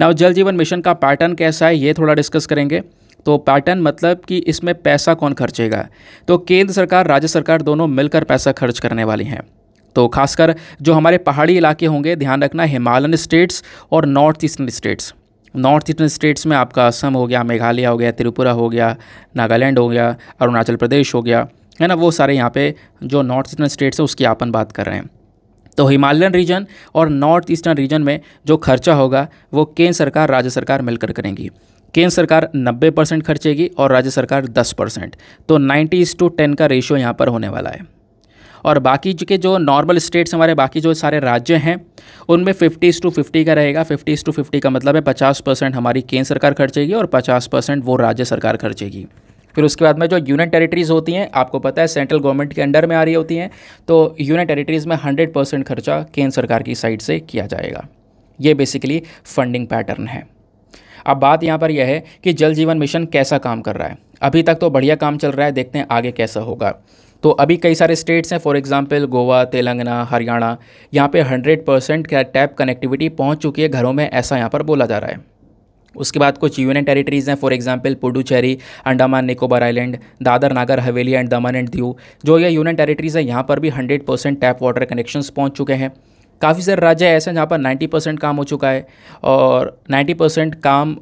ना जल जीवन मिशन का पैटर्न कैसा है ये थोड़ा डिस्कस करेंगे तो पैटर्न मतलब कि इसमें पैसा कौन खर्चेगा तो केंद्र सरकार राज्य सरकार दोनों मिलकर पैसा खर्च करने वाली हैं तो खासकर जो हमारे पहाड़ी इलाके होंगे ध्यान रखना हिमालयन स्टेट्स और north eastern states north eastern states में आपका असम हो गया मेघालय हो गया त्रिपुरा हो गया नागालैंड हो गया अरुणाचल प्रदेश हो गया है ना वो सारे यहाँ पे जो नॉर्थ ईस्टर्न स्टेट्स है उसकी आपन बात कर रहे हैं तो हिमालयन रीजन और नॉर्थ ईस्टर्न रीजन में जो खर्चा होगा वो केंद्र सरकार राज्य सरकार मिलकर करेंगी केंद्र सरकार 90 परसेंट खर्चेगी और राज्य सरकार 10 परसेंट तो 90 टू 10 का रेशियो यहाँ पर होने वाला है और बाकी के जो नॉर्मल स्टेट्स हमारे बाकी जो सारे राज्य हैं उनमें फिफ्टीज़ टू फिफ्टी का रहेगा फिफ्टीज़ टू फिफ्टी का मतलब है पचास परसेंट हमारी केंद्र सरकार खर्चेगी और पचास परसेंट वो राज्य सरकार खर्चेगी फिर उसके बाद में जो यूनियन टेरिटरीज़ होती हैं आपको पता है सेंट्रल गवर्नमेंट के अंडर में आ रही होती हैं तो यूनियन टेरिटरीज़ में हंड्रेड परसेंट खर्चा केंद्र सरकार की साइड से किया जाएगा ये बेसिकली फंडिंग पैटर्न है अब बात यहाँ पर यह है कि जल जीवन मिशन कैसा काम कर रहा है अभी तक तो बढ़िया काम चल रहा है देखते हैं आगे कैसा होगा तो अभी कई सारे स्टेट्स हैं फॉर एग्जांपल गोवा तेलंगाना हरियाणा यहाँ पे 100 परसेंट टैप कनेक्टिविटी पहुँच चुकी है घरों में ऐसा यहाँ पर बोला जा रहा है उसके बाद कुछ यूनियन टेरिटरीज़ हैं for example Puducherry Andaman Nicobar island Dadra Nagar Haveli and दमन एंड दीव जो ये यूनियन टेरिटरीज़ हैं यहाँ पर भी 100 परसेंट टैप वाटर कनेक्शंस पहुँच चुके हैं काफ़ी सारे राज्य ऐसे हैं जहाँ पर 90 परसेंट काम हो चुका है और 90 परसेंट काम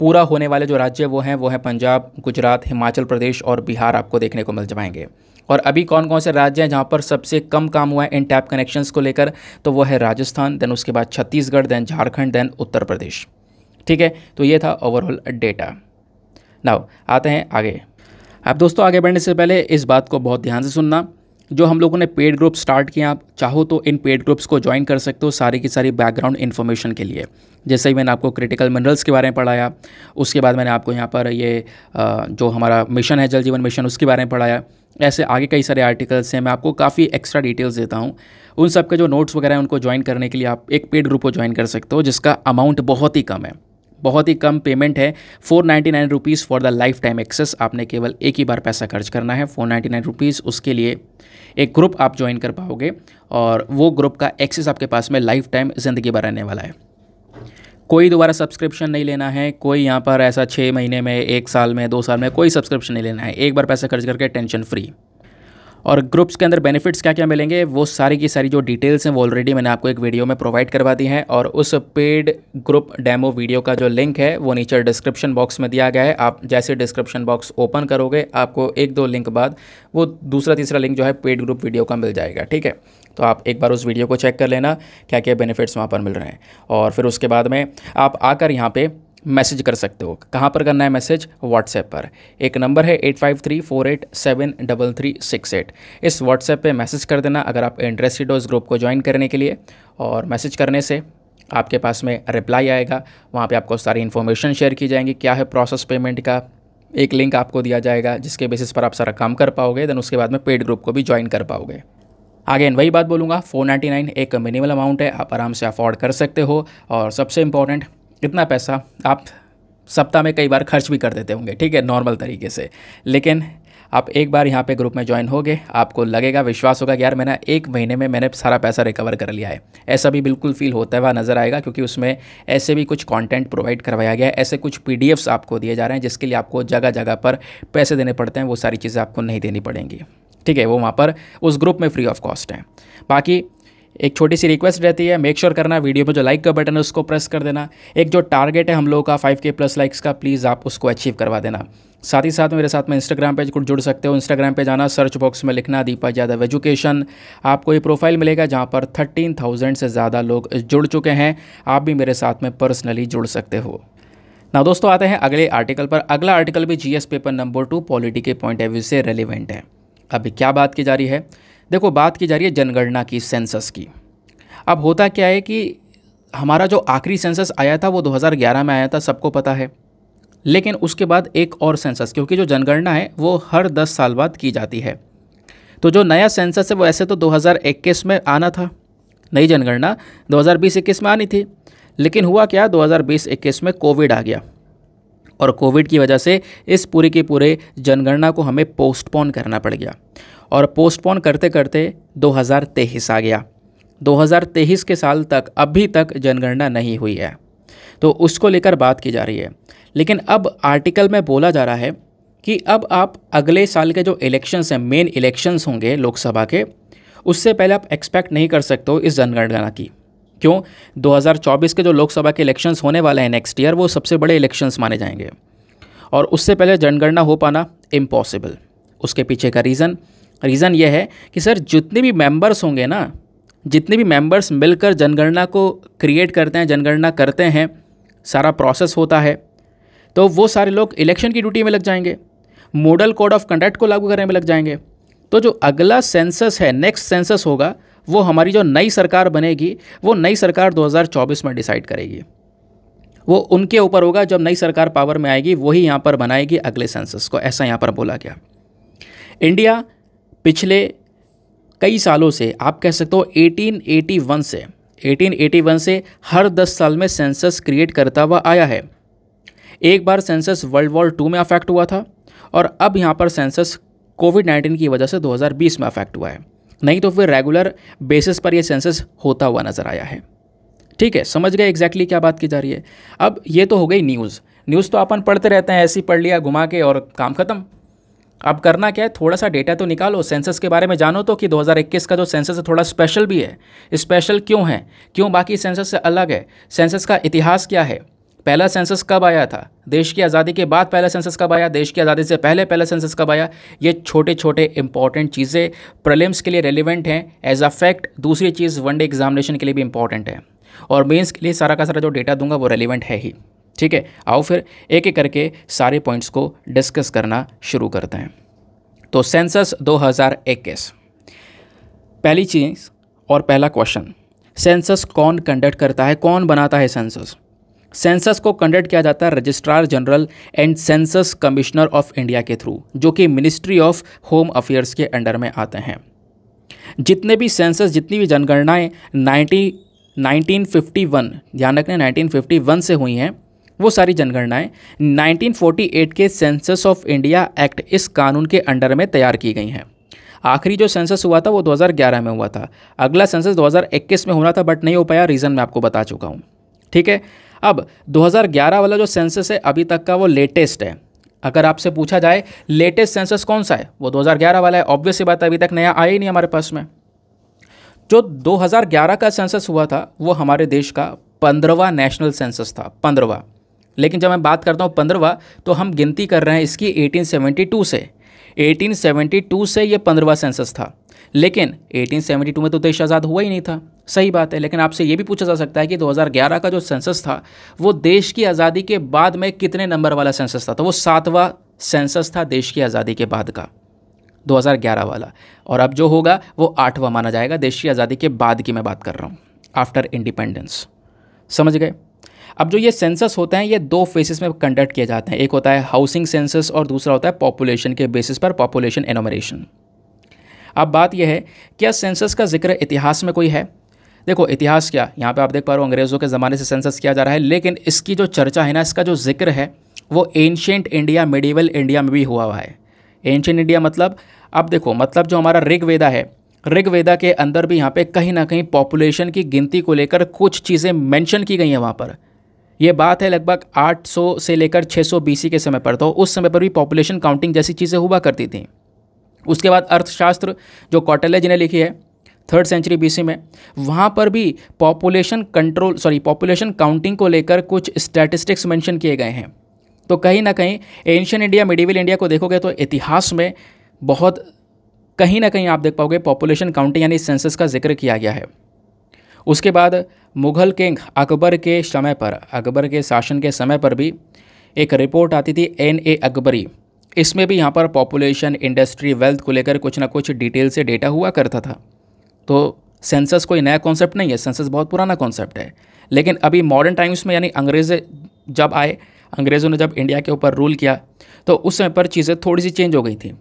पूरा होने वाले जो राज्य वो हैं वो हैं पंजाब गुजरात हिमाचल प्रदेश और बिहार आपको देखने को मिल जाएंगे और अभी कौन कौन से राज्य हैं जहाँ पर सबसे कम काम हुआ है इन टैप कनेक्शंस को लेकर तो वो है राजस्थान देन उसके बाद छत्तीसगढ़ देन झारखंड देन उत्तर प्रदेश ठीक है तो ये था ओवरऑल डेटा नाउ आते हैं आगे अब दोस्तों आगे बढ़ने से पहले इस बात को बहुत ध्यान से सुनना जो हम लोगों ने पेड ग्रुप स्टार्ट किया आप चाहो तो इन पेड ग्रुप्स को ज्वाइन कर सकते हो सारी की सारी बैकग्राउंड इन्फॉर्मेशन के लिए जैसे ही मैंने आपको क्रिटिकल मिनरल्स के बारे में पढ़ाया उसके बाद मैंने आपको यहाँ पर ये जो हमारा मिशन है जल जीवन मिशन उसके बारे में पढ़ाया ऐसे आगे कई सारे आर्टिकल्स हैं मैं आपको काफ़ी एक्स्ट्रा डिटेल्स देता हूँ उन सब के जो नोट्स वगैरह हैं उनको ज्वाइन करने के लिए आप एक पेड ग्रुप को ज्वाइन कर सकते हो जिसका अमाउंट बहुत ही कम है बहुत ही कम पेमेंट है four ninety nine rupees for the lifetime access आपने केवल एक ही बार पैसा खर्च करना है फोर नाइन्टी नाइन रुपीज़ उसके लिए एक ग्रुप आप ज्वाइन कर पाओगे और वो ग्रुप का एक्सेस आपके पास में लाइफ टाइम ज़िंदगी भर रहने वाला है कोई दोबारा सब्सक्रिप्शन नहीं लेना है कोई यहाँ पर ऐसा छः महीने में एक साल में दो साल में कोई सब्सक्रिप्शन नहीं लेना है एक बार पैसा खर्च करके टेंशन फ्री और ग्रुप्स के अंदर बेनिफिट्स क्या क्या मिलेंगे वो सारी की सारी जो डिटेल्स हैं वो ऑलरेडी मैंने आपको एक वीडियो में प्रोवाइड करवा दी हैं और उस पेड ग्रुप डेमो वीडियो का जो लिंक है वो नीचे डिस्क्रिप्शन बॉक्स में दिया गया है आप जैसे डिस्क्रिप्शन बॉक्स ओपन करोगे आपको एक दो लिंक बाद वो दूसरा तीसरा लिंक जो है पेड ग्रुप वीडियो का मिल जाएगा ठीक है तो आप एक बार उस वीडियो को चेक कर लेना क्या क्या बेनिफिट्स वहाँ पर मिल रहे हैं और फिर उसके बाद में आप आकर यहाँ पर मैसेज कर सकते हो कहाँ पर करना है मैसेज व्हाट्सएप पर एक नंबर है eight five three four eight seven double three six eight इस व्हाट्सएप पे मैसेज कर देना अगर आप इंटरेस्टेड हो इस ग्रुप को ज्वाइन करने के लिए और मैसेज करने से आपके पास में रिप्लाई आएगा वहाँ पे आपको सारी इन्फॉर्मेशन शेयर की जाएंगी क्या है प्रोसेस पेमेंट का एक लिंक आपको दिया जाएगा जिसके बेसिस पर आप सारा काम कर पाओगे देन उसके बाद में पेड ग्रुप को भी ज्वाइन कर पाओगे आगे वही बात बोलूँगा फोर नाइन्टी नाइन एक मिनिमम अमाउंट है आप आराम से अफोर्ड कर सकते हो और सबसे इंपॉर्टेंट इतना पैसा आप सप्ताह में कई बार खर्च भी कर देते होंगे ठीक है नॉर्मल तरीके से लेकिन आप एक बार यहाँ पे ग्रुप में ज्वाइन हो गए आपको लगेगा विश्वास होगा कि यार मैंने एक महीने में मैंने सारा पैसा रिकवर कर लिया है ऐसा भी बिल्कुल फील होता हुआ नज़र आएगा क्योंकि उसमें ऐसे भी कुछ कंटेंट प्रोवाइड करवाया गया है ऐसे कुछ पी आपको दिए जा रहे हैं जिसके लिए आपको जगह जगह पर पैसे देने पड़ते हैं वो सारी चीज़ें आपको नहीं देनी पड़ेंगी ठीक है वो वहाँ पर उस ग्रुप में फ्री ऑफ कॉस्ट हैं बाकी एक छोटी सी रिक्वेस्ट रहती है मेक श्योर sure करना वीडियो में जो लाइक का बटन है उसको प्रेस कर देना एक जो टारगेट है हम लोगों का फाइव के प्लस लाइक्स का प्लीज़ आप उसको अचीव करवा देना साथ ही साथ मेरे साथ में इंस्टाग्राम पेज कुछ जुड़ सकते हो इंस्टाग्राम पे जाना सर्च बॉक्स में लिखना दीपा यादव एजुकेशन आपको ये प्रोफाइल मिलेगा जहाँ पर थर्टीन थाउजेंड से ज़्यादा लोग जुड़ चुके हैं आप भी मेरे साथ में पर्सनली जुड़ सकते हो ना दोस्तों आते हैं अगले आर्टिकल पर अगला आर्टिकल भी G paper number two polity के पॉइंट ऑफ व्यू से रेलिवेंट है अभी क्या बात की जा रही है देखो बात की जा रही है जनगणना की सेंसस की अब होता क्या है कि हमारा जो आखिरी सेंसस आया था वो 2011 में आया था सबको पता है लेकिन उसके बाद एक और सेंसस क्योंकि जो जनगणना है वो हर 10 साल बाद की जाती है तो जो नया सेंसस है वो ऐसे तो 2021 में आना था नई जनगणना 2020-21 में आनी थी लेकिन हुआ क्या 2020-21 में कोविड आ गया और कोविड की वजह से इस पूरे के पूरे जनगणना को हमें पोस्टपोन करना पड़ गया और पोस्टपोन करते करते 2023 आ गया 2023 के साल तक अभी तक जनगणना नहीं हुई है तो उसको लेकर बात की जा रही है लेकिन अब आर्टिकल में बोला जा रहा है कि अब आप अगले साल के जो इलेक्शंस हैं मेन इलेक्शंस होंगे लोकसभा के उससे पहले आप एक्सपेक्ट नहीं कर सकते हो इस जनगणना की क्यों 2024 के जो लोकसभा के इलेक्शंस होने वाले हैं नेक्स्ट ईयर वो सबसे बड़े इलेक्शंस माने जाएंगे और उससे पहले जनगणना हो पाना इम्पॉसिबल उसके पीछे का रीज़न रीज़न ये है कि सर जितने भी मेंबर्स होंगे ना जितने भी मेंबर्स मिलकर जनगणना को क्रिएट करते हैं जनगणना करते हैं सारा प्रोसेस होता है तो वो सारे लोग इलेक्शन की ड्यूटी में लग जाएंगे मॉडल कोड ऑफ कंडक्ट को लागू करने में लग जाएंगे तो जो अगला सेंसस है नेक्स्ट सेंसस होगा वो हमारी जो नई सरकार बनेगी वो नई सरकार 2024 में डिसाइड करेगी वो उनके ऊपर होगा जब नई सरकार पावर में आएगी वही यहाँ पर बनाएगी अगले सेंसस को ऐसा यहाँ पर बोला गया इंडिया पिछले कई सालों से आप कह सकते हो 1881 से 1881 से हर 10 साल में सेंसस क्रिएट करता हुआ आया है एक बार सेंसस वर्ल्ड वॉर टू में अफेक्ट हुआ था और अब यहाँ पर सेंसस कोविड 19 की वजह से 2020 में अफेक्ट हुआ है नहीं तो फिर रेगुलर बेसिस पर यह सेंसस होता हुआ नज़र आया है ठीक है समझ गए एग्जैक्टली क्या बात की जा रही है अब ये तो हो गई न्यूज़ न्यूज़ तो अपन पढ़ते रहते हैं ऐसे ही पढ़ लिया घुमा के और काम ख़त्म अब करना क्या है थोड़ा सा डेटा तो निकालो सेंसस के बारे में जानो तो कि 2021 का जो सेंसस है थोड़ा स्पेशल भी है स्पेशल क्यों है क्यों बाकी सेंसस से अलग है सेंसस का इतिहास क्या है पहला सेंसस कब आया था देश की आज़ादी के बाद पहला सेंसस कब आया देश की आज़ादी से पहले पहला सेंसस कब आया ये छोटे छोटे इंपॉर्टेंट चीज़ें प्रलिम्स के लिए रेलिवेंट हैं एज अ फैक्ट दूसरी चीज़ वनडे एग्जामिनेशन के लिए भी इंपॉर्टेंट है और मेंस के लिए सारा का सारा जो डेटा दूंगा वो रेलिवेंट है ही ठीक है आओ फिर एक एक करके सारे पॉइंट्स को डिस्कस करना शुरू करते हैं तो सेंसस 2021 पहली चीज़ और पहला क्वेश्चन सेंसस कौन कंडक्ट करता है कौन बनाता है सेंसस सेंसस को कंडक्ट किया जाता है registrar general and census commissioner of India के थ्रू जो कि मिनिस्ट्री ऑफ होम अफेयर्स के अंडर में आते हैं जितने भी सेंसस जितनी भी जनगणनाएं 90 1951 ध्यान रखने 1951 से हुई हैं वो सारी जनगणनाएं 1948 के सेंसस ऑफ इंडिया एक्ट इस कानून के अंडर में तैयार की गई हैं आखिरी जो सेंसस हुआ था वो 2011 में हुआ था अगला सेंसस 2021 में होना था बट नहीं हो पाया रीज़न मैं आपको बता चुका हूँ ठीक है अब 2011 वाला जो सेंसस है अभी तक का वो लेटेस्ट है अगर आपसे पूछा जाए लेटेस्ट सेंसस कौन सा है वो 2011 वाला है ऑब्वियसली बात अभी तक नया आया ही नहीं हमारे पास में जो 2011 का सेंसस हुआ था वो हमारे देश का पंद्रवा नेशनल सेंसस था पंद्रवा लेकिन जब मैं बात करता हूँ पंद्रवा तो हम गिनती कर रहे हैं इसकी 1872 से 1872 से ये पंद्रवा सेंसस था लेकिन 1872 में तो देश आज़ाद हुआ ही नहीं था सही बात है लेकिन आपसे ये भी पूछा जा सकता है कि 2011 का जो सेंसस था वो देश की आज़ादी के बाद में कितने नंबर वाला सेंसस था तो वो सातवां सेंसस था देश की आज़ादी के बाद का 2011 वाला और अब जो होगा वो आठवां माना जाएगा देश की आज़ादी के बाद की मैं बात कर रहा हूँ आफ्टर इंडिपेंडेंस समझ गए अब जो ये सेंसस होते हैं ये दो फेसिस में कंडक्ट किए जाते हैं एक होता है हाउसिंग सेंसस और दूसरा होता है पॉपुलेशन के बेसिस पर पॉपुलेशन एनोमरेशन अब बात यह है क्या सेंसस का जिक्र इतिहास में कोई है देखो इतिहास क्या यहाँ पे आप देख पा रहे हो अंग्रेज़ों के ज़माने से सेंसस किया जा रहा है लेकिन इसकी जो चर्चा है ना इसका जो जिक्र है वो एंशेंट इंडिया मेडिवल इंडिया में भी हुआ हुआ है एंशेंट इंडिया मतलब अब देखो मतलब जो हमारा ऋग्वेदा है ऋग्वेदा के अंदर भी यहाँ पे कहीं ना कहीं पॉपुलेशन की गिनती को लेकर कुछ चीज़ें मैंशन की गई हैं वहाँ पर ये बात है लगभग 800 से लेकर 600 बीसी के समय पर तो उस समय पर भी पॉपुलेशन काउंटिंग जैसी चीज़ें हुआ करती थी उसके बाद अर्थशास्त्र जो कौटल्य ने लिखी है थर्ड सेंचुरी बीसी में वहाँ पर भी population control sorry population counting को लेकर कुछ स्टैटिस्टिक्स मेंशन किए गए हैं तो कहीं ना कहीं एंशियन इंडिया मिडिवल इंडिया को देखोगे तो इतिहास में बहुत कहीं ना कहीं आप देख पाओगे पॉपुलेशन काउंटिंग यानी सेंसस का जिक्र किया गया है उसके बाद मुग़ल किंग अकबर के समय पर अकबर के शासन के समय पर भी एक रिपोर्ट आती थी एन ए अकबरी इसमें भी यहाँ पर पॉपुलेशन इंडस्ट्री वेल्थ को लेकर कुछ ना कुछ डिटेल से डेटा हुआ करता था तो सेंसस कोई नया कॉन्सेप्ट नहीं है सेंसस बहुत पुराना कॉन्सेप्ट है लेकिन अभी मॉडर्न टाइम्स में यानी अंग्रेज़ जब आए अंग्रेज़ों ने जब इंडिया के ऊपर रूल किया तो उस समय पर चीज़ें थोड़ी सी चेंज हो गई थी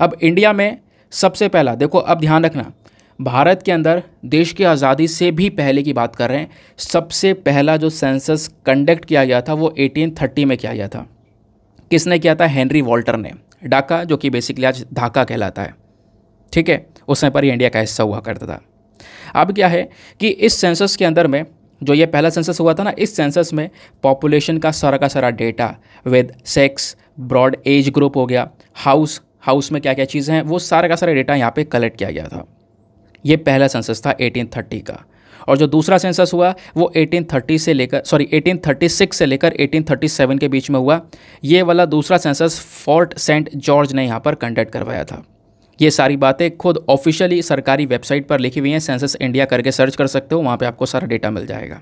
अब इंडिया में सबसे पहला देखो अब ध्यान रखना भारत के अंदर देश की आज़ादी से भी पहले की बात कर रहे हैं सबसे पहला जो सेंसस कंडक्ट किया गया था वो 1830 में किया गया था किसने किया था हेनरी वॉल्टर ने डाका जो कि बेसिकली आज ढाका कहलाता है ठीक है उस समय पर ही इंडिया का हिस्सा हुआ करता था अब क्या है कि इस सेंसस के अंदर में जो ये पहला सेंसस हुआ था ना इस सेंसस में पॉपुलेशन का सारा का सारा data with sex broad age group हो गया हाउस हाउस में क्या क्या चीज़ें हैं वो सारा का सारा डेटा यहाँ पे कलेक्ट किया गया था ये पहला सेंसस था 1830 का और जो दूसरा सेंसस हुआ वो 1830 से लेकर सॉरी 1836 से लेकर 1837 के बीच में हुआ ये वाला दूसरा सेंसस फोर्ट सेंट जॉर्ज ने यहाँ पर कंडक्ट करवाया था ये सारी बातें खुद ऑफिशियली सरकारी वेबसाइट पर लिखी हुई हैं सेंसस इंडिया करके सर्च कर सकते हो वहाँ पे आपको सारा डेटा मिल जाएगा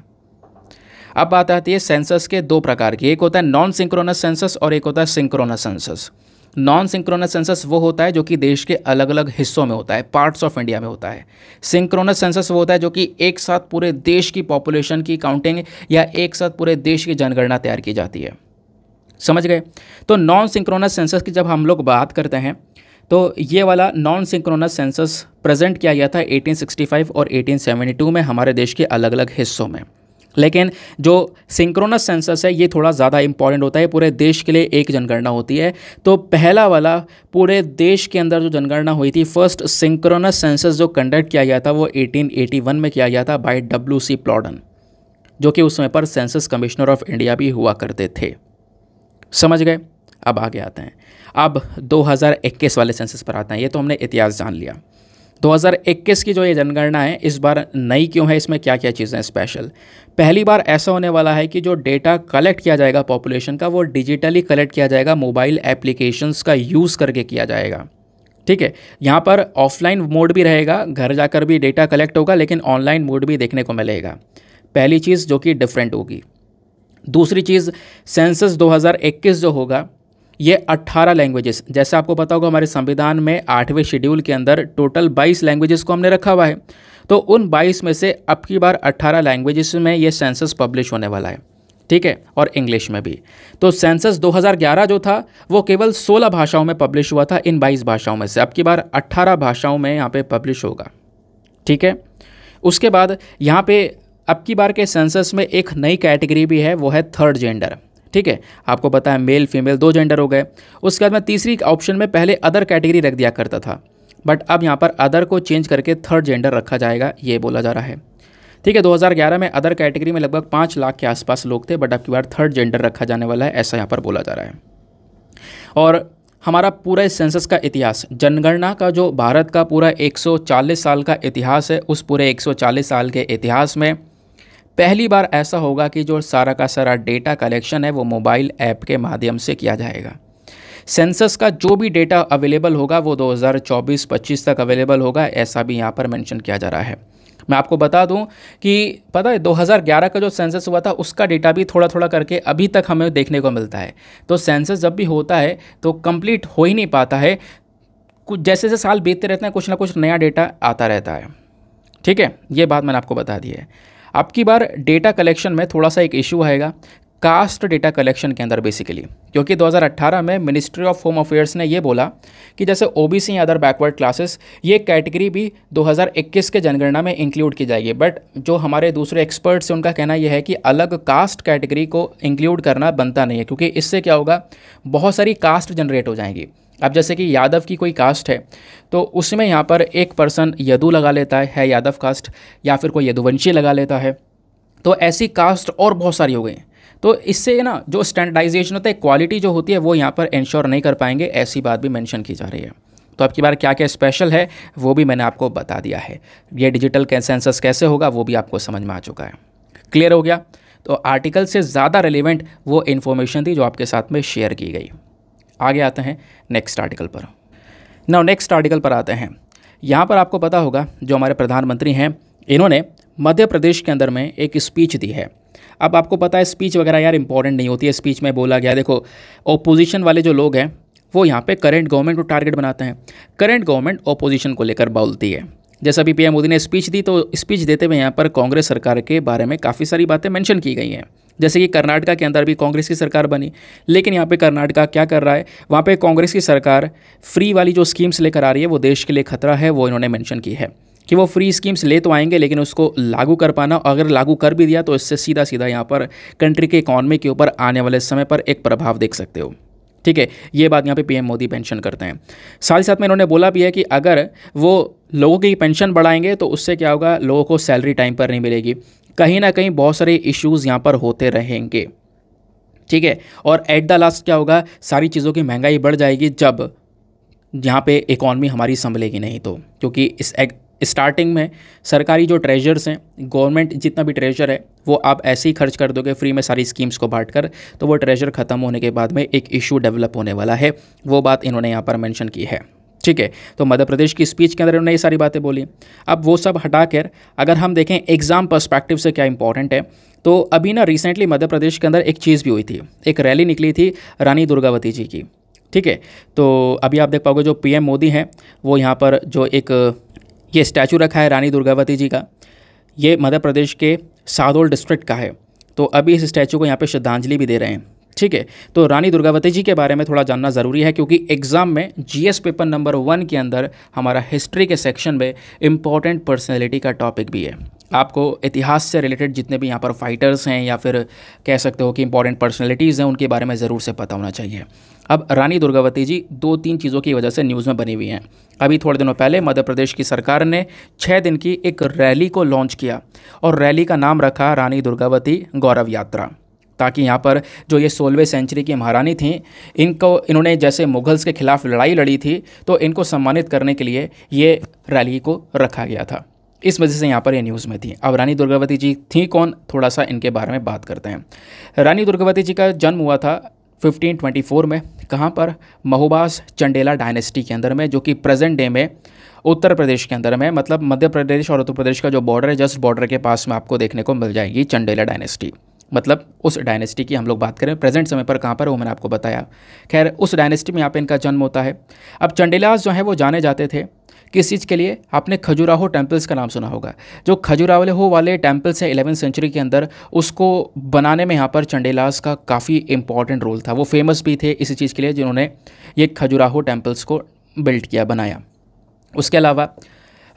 अब बात आती है सेंसस के दो प्रकार की एक होता है नॉन सिंक्रोनस सेंसस और एक होता है synchronous census non synchronous census वो होता है जो कि देश के अलग अलग हिस्सों में होता है पार्ट्स ऑफ इंडिया में होता है सिंक्रोनस सेंसस वो होता है जो कि एक साथ पूरे देश की पॉपुलेशन की काउंटिंग या एक साथ पूरे देश की जनगणना तैयार की जाती है समझ गए तो नॉन सिंक्रोनस सेंसस की जब हम लोग बात करते हैं तो ये वाला नॉन सिंक्रोनस सेंसस प्रेजेंट किया गया था 1865 और 1872 में हमारे देश के अलग अलग हिस्सों में लेकिन जो सिंक्रोनस सेंसस है ये थोड़ा ज़्यादा इंपॉर्टेंट होता है पूरे देश के लिए एक जनगणना होती है तो पहला वाला पूरे देश के अंदर जो जनगणना हुई थी फर्स्ट सिंक्रोनस सेंसस जो कंडक्ट किया गया था वो 1881 में किया गया था बाय डब्ल्यू सी प्लॉडन जो कि उस समय पर सेंसस कमिश्नर ऑफ इंडिया भी हुआ करते थे समझ गए अब आगे आते हैं अब 2021 वाले सेंसस पर आते हैं ये तो हमने इतिहास जान लिया 2021 की जो ये जनगणना है इस बार नई क्यों है इसमें क्या क्या चीज़ें स्पेशल पहली बार ऐसा होने वाला है कि जो डेटा कलेक्ट किया जाएगा पॉपुलेशन का वो डिजिटली कलेक्ट किया जाएगा मोबाइल एप्लीकेशंस का यूज़ करके किया जाएगा ठीक है यहाँ पर ऑफलाइन मोड भी रहेगा घर जाकर भी डेटा कलेक्ट होगा लेकिन ऑनलाइन मोड भी देखने को मिलेगा पहली चीज़ जो कि डिफरेंट होगी दूसरी चीज़ सेंसस 2021 जो होगा ये 18 लैंग्वेजेस जैसे आपको पता होगा हमारे संविधान में आठवें शेड्यूल के अंदर टोटल 22 लैंग्वेजेस को हमने रखा हुआ है तो उन 22 में से अब की बार 18 लैंग्वेजेस में ये सेंसस पब्लिश होने वाला है ठीक है और इंग्लिश में भी तो सेंसस 2011 जो था वो केवल 16 भाषाओं में पब्लिश हुआ था इन 22 भाषाओं में से अब की बार 18 भाषाओं में यहाँ पे पब्लिश होगा ठीक है उसके बाद यहाँ पे अब की बार के सेंसस में एक नई कैटेगरी भी है वो है थर्ड जेंडर ठीक है आपको पता है मेल फीमेल दो जेंडर हो गए उसके बाद मैं तीसरी ऑप्शन में पहले अदर कैटेगरी रख दिया करता था बट अब यहाँ पर अदर को चेंज करके थर्ड जेंडर रखा जाएगा ये बोला जा रहा है ठीक है 2011 में अदर कैटेगरी में लगभग पाँच लाख के आसपास लोग थे बट अब की बार थर्ड जेंडर रखा जाने वाला है ऐसा यहाँ पर बोला जा रहा है और हमारा पूरा सेंसस का इतिहास जनगणना का जो भारत का पूरा 140 साल का इतिहास है उस पूरे 140 साल के इतिहास में पहली बार ऐसा होगा कि जो सारा का सारा डेटा कलेक्शन है वो मोबाइल ऐप के माध्यम से किया जाएगा सेंसस का जो भी डेटा अवेलेबल होगा वो 2024-25 तक अवेलेबल होगा ऐसा भी यहाँ पर मेंशन किया जा रहा है मैं आपको बता दूं कि पता है 2011 का जो सेंसस हुआ था उसका डेटा भी थोड़ा थोड़ा करके अभी तक हमें देखने को मिलता है तो सेंसस जब भी होता है तो कंप्लीट हो ही नहीं पाता है कुछ जैसे जैसे साल बीतते रहते हैं कुछ ना कुछ नया डेटा आता रहता है ठीक है ये बात मैंने आपको बता दी है अब की बार डेटा कलेक्शन में थोड़ा सा एक इशू आएगा कास्ट डेटा कलेक्शन के अंदर बेसिकली क्योंकि 2018 में मिनिस्ट्री ऑफ होम अफेयर्स ने यह बोला कि जैसे O B C other backward classes ये कैटेगरी भी 2021 के जनगणना में इंक्लूड की जाएगी बट जो हमारे दूसरे एक्सपर्ट्स हैं उनका कहना यह है कि अलग कास्ट कैटेगरी को इंक्लूड करना बनता नहीं है क्योंकि इससे क्या होगा बहुत सारी कास्ट जनरेट हो जाएंगी अब जैसे कि यादव की कोई कास्ट है तो उसमें यहाँ पर एक पर्सन यदु लगा लेता है, है यादव कास्ट या फिर कोई यदुवंशी लगा लेता है तो ऐसी कास्ट और बहुत सारी हो गई तो इससे ना जो स्टैंडर्डाइजेशन होता है क्वालिटी जो होती है वो यहाँ पर इंश्योर नहीं कर पाएंगे ऐसी बात भी मैंशन की जा रही है तो आपकी बार क्या क्या स्पेशल है वो भी मैंने आपको बता दिया है ये डिजिटल सेंसस कैसे होगा वो भी आपको समझ में आ चुका है क्लियर हो गया तो आर्टिकल से ज़्यादा रिलेवेंट वो इन्फॉर्मेशन थी जो आपके साथ में शेयर की गई आगे आते हैं नेक्स्ट आर्टिकल पर ना नेक्स्ट आर्टिकल पर आते हैं यहाँ पर आपको पता होगा जो हमारे प्रधानमंत्री हैं इन्होंने मध्य प्रदेश के अंदर में एक स्पीच दी है अब आपको पता है स्पीच वगैरह यार इंपॉर्टेंट नहीं होती है स्पीच में बोला गया देखो ओपोजिशन वाले जो लोग हैं वो यहाँ पे करंट गवर्नमेंट को टारगेट बनाते हैं करंट गवर्नमेंट ओपोजिशन को लेकर बोलती है जैसा अभी पीएम मोदी ने स्पीच दी तो स्पीच देते हुए यहाँ पर कांग्रेस सरकार के बारे में काफ़ी सारी बातें मैंशन की गई हैं जैसे कि कर्नाटका के अंदर भी कांग्रेस की सरकार बनी लेकिन यहाँ पे कर्नाटका क्या कर रहा है वहाँ पे कांग्रेस की सरकार फ्री वाली जो स्कीम्स लेकर आ रही है वो देश के लिए खतरा है वो इन्होंने मेंशन की है कि वो फ्री स्कीम्स ले तो आएंगे लेकिन उसको लागू कर पाना अगर लागू कर भी दिया तो इससे सीधा सीधा यहाँ पर कंट्री के इकॉनमी के ऊपर आने वाले समय पर एक प्रभाव देख सकते हो ठीक है ये बात यहाँ पे पीएम मोदी पेंशन करते हैं साथ ही साथ में इन्होंने बोला भी है कि अगर वो लोगों की पेंशन बढ़ाएंगे तो उससे क्या होगा लोगों को सैलरी टाइम पर नहीं मिलेगी कहीं ना कहीं बहुत सारे इश्यूज़ यहाँ पर होते रहेंगे ठीक है और एट द लास्ट क्या होगा सारी चीज़ों की महंगाई बढ़ जाएगी जब यहाँ पे इकॉनमी हमारी संभलेगी नहीं तो क्योंकि इस एक, स्टार्टिंग में सरकारी जो ट्रेजर्स हैं गवर्नमेंट जितना भी ट्रेजर है वो आप ऐसे ही खर्च कर दोगे फ्री में सारी स्कीम्स को बांट कर तो वो ट्रेजर ख़त्म होने के बाद में एक इशू डेवलप होने वाला है वो बात इन्होंने यहाँ पर मैंशन की है ठीक है तो मध्य प्रदेश की स्पीच के अंदर उन्होंने ये सारी बातें बोली अब वो सब हटा कर अगर हम देखें एग्ज़ाम पर्सपेक्टिव से क्या इंपॉर्टेंट है तो अभी ना रिसेंटली मध्य प्रदेश के अंदर एक चीज़ भी हुई थी एक रैली निकली थी रानी दुर्गावती जी की ठीक है तो अभी आप देख पाओगे जो पीएम मोदी हैं वो यहाँ पर जो एक ये स्टैचू रखा है रानी दुर्गावती जी का ये मध्य प्रदेश के सादोल डिस्ट्रिक्ट का है तो अभी इस स्टैचू को यहाँ पे श्रद्धांजलि भी दे रहे हैं ठीक है तो रानी दुर्गावती जी के बारे में थोड़ा जानना ज़रूरी है क्योंकि एग्ज़ाम में जीएस पेपर नंबर वन के अंदर हमारा हिस्ट्री के सेक्शन में इम्पॉर्टेंट पर्सनैलिटी का टॉपिक भी है आपको इतिहास से रिलेटेड जितने भी यहाँ पर फाइटर्स हैं या फिर कह सकते हो कि इंपॉर्टेंट पर्सनैलिटीज़ हैं उनके बारे में ज़रूर से पता होना चाहिए अब रानी दुर्गावती जी दो तीन चीज़ों की वजह से न्यूज़ में बनी हुई हैं अभी थोड़े दिनों पहले मध्य प्रदेश की सरकार ने छः दिन की एक रैली को लॉन्च किया और रैली का नाम रखा रानी दुर्गावती गौरव यात्रा ताकि यहाँ पर जो ये सोलहवें सेंचुरी की महारानी थीं इनको इन्होंने जैसे मुगल्स के ख़िलाफ़ लड़ाई लड़ी थी तो इनको सम्मानित करने के लिए ये रैली को रखा गया था इस वजह से यहाँ पर ये न्यूज़ में थी अब रानी दुर्गावती जी थी कौन थोड़ा सा इनके बारे में बात करते हैं रानी दुर्गावती जी का जन्म हुआ था 1524 में कहाँ पर महुबास चंडेला डायनेस्टी के अंदर में जो कि प्रेजेंट डे में उत्तर प्रदेश के अंदर में मतलब मध्य प्रदेश और उत्तर प्रदेश का जो बॉर्डर है जस्ट बॉर्डर के पास में आपको देखने को मिल जाएगी चंडेला डायनेस्टी मतलब उस डायनेस्टी की हम लोग बात करें प्रेजेंट समय पर कहाँ पर वो मैंने आपको बताया खैर उस डायनेस्टी में यहाँ पे इनका जन्म होता है अब चंडेलास जो है वो जाने जाते थे किस चीज़ के लिए आपने खजुराहो टेम्पल्स का नाम सुना होगा जो हो वाले टेम्पल्स हैं इलेवन सेंचुरी के अंदर उसको बनाने में यहाँ पर चंडेलास का काफ़ी इंपॉर्टेंट रोल था वो फेमस भी थे इसी चीज़ के लिए जिन्होंने ये खजुराहो टेम्पल्स को बिल्ड किया बनाया उसके अलावा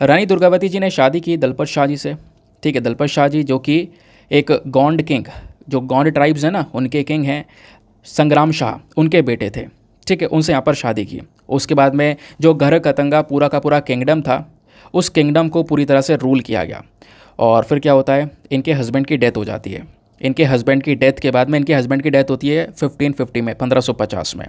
रानी दुर्गावती जी ने शादी की दलपत शाह जी से ठीक है दलपत शाह जी जो कि एक गोंड किंग जो गौंड ट्राइब्स हैं ना उनके किंग हैं संग्राम शाह उनके बेटे थे ठीक है उनसे यहाँ पर शादी की उसके बाद में जो घर कतंगा पूरा का पूरा किंगडम था उस किंगडम को पूरी तरह से रूल किया गया और फिर क्या होता है इनके हस्बैंड की डेथ हो जाती है इनके हस्बैंड की डेथ के बाद में इनके हस्बैंड की डेथ होती है 1550 में 1550 में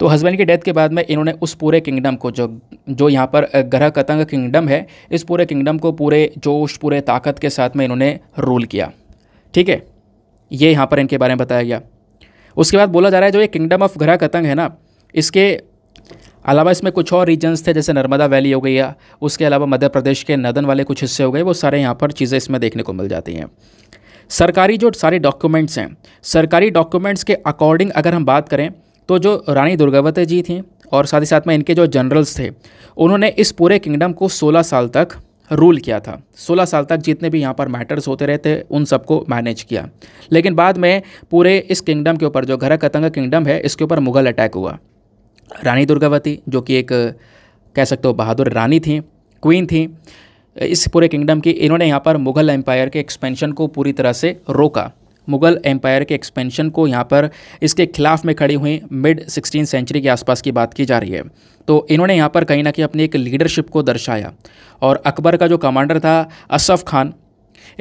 तो हस्बैंड की डेथ के बाद में इन्होंने उस पूरे किंगडम को जो जो यहाँ पर ग्रह कतंग किंगडम है इस पूरे किंगडम को पूरे जोश पूरे ताकत के साथ में इन्होंने रूल किया ठीक है ये यहाँ पर इनके बारे में बताया गया उसके बाद बोला जा रहा है जो ये किंगडम ऑफ घरा कतंग है ना इसके अलावा इसमें कुछ और रीजन्स थे जैसे नर्मदा वैली हो गई या उसके अलावा मध्य प्रदेश के नदन वाले कुछ हिस्से हो गए वो सारे यहाँ पर चीज़ें इसमें देखने को मिल जाती हैं सरकारी जो सारे डॉक्यूमेंट्स हैं सरकारी डॉक्यूमेंट्स के अकॉर्डिंग अगर हम बात करें तो जो रानी दुर्गावती जी थी और साथ ही साथ में इनके जो जनरल्स थे उन्होंने इस पूरे किंगडम को 16 साल तक रूल किया था 16 साल तक जितने भी यहाँ पर मैटर्स होते रहते उन सबको मैनेज किया लेकिन बाद में पूरे इस किंगडम के ऊपर जो घर कतंग किंगडम है इसके ऊपर मुगल अटैक हुआ रानी दुर्गावती जो कि एक कह सकते हो बहादुर रानी थी क्वीन थी इस पूरे किंगडम की इन्होंने यहाँ पर मुगल एम्पायर के एक्सपेंशन को पूरी तरह से रोका मुग़ल एम्पायर के एक्सपेंशन को यहाँ पर इसके खिलाफ में खड़ी हुई मिड सिक्सटीन सेंचुरी के आसपास की बात की जा रही है तो इन्होंने यहाँ पर कहीं ना कहीं अपनी एक लीडरशिप को दर्शाया और अकबर का जो कमांडर था असफ़ खान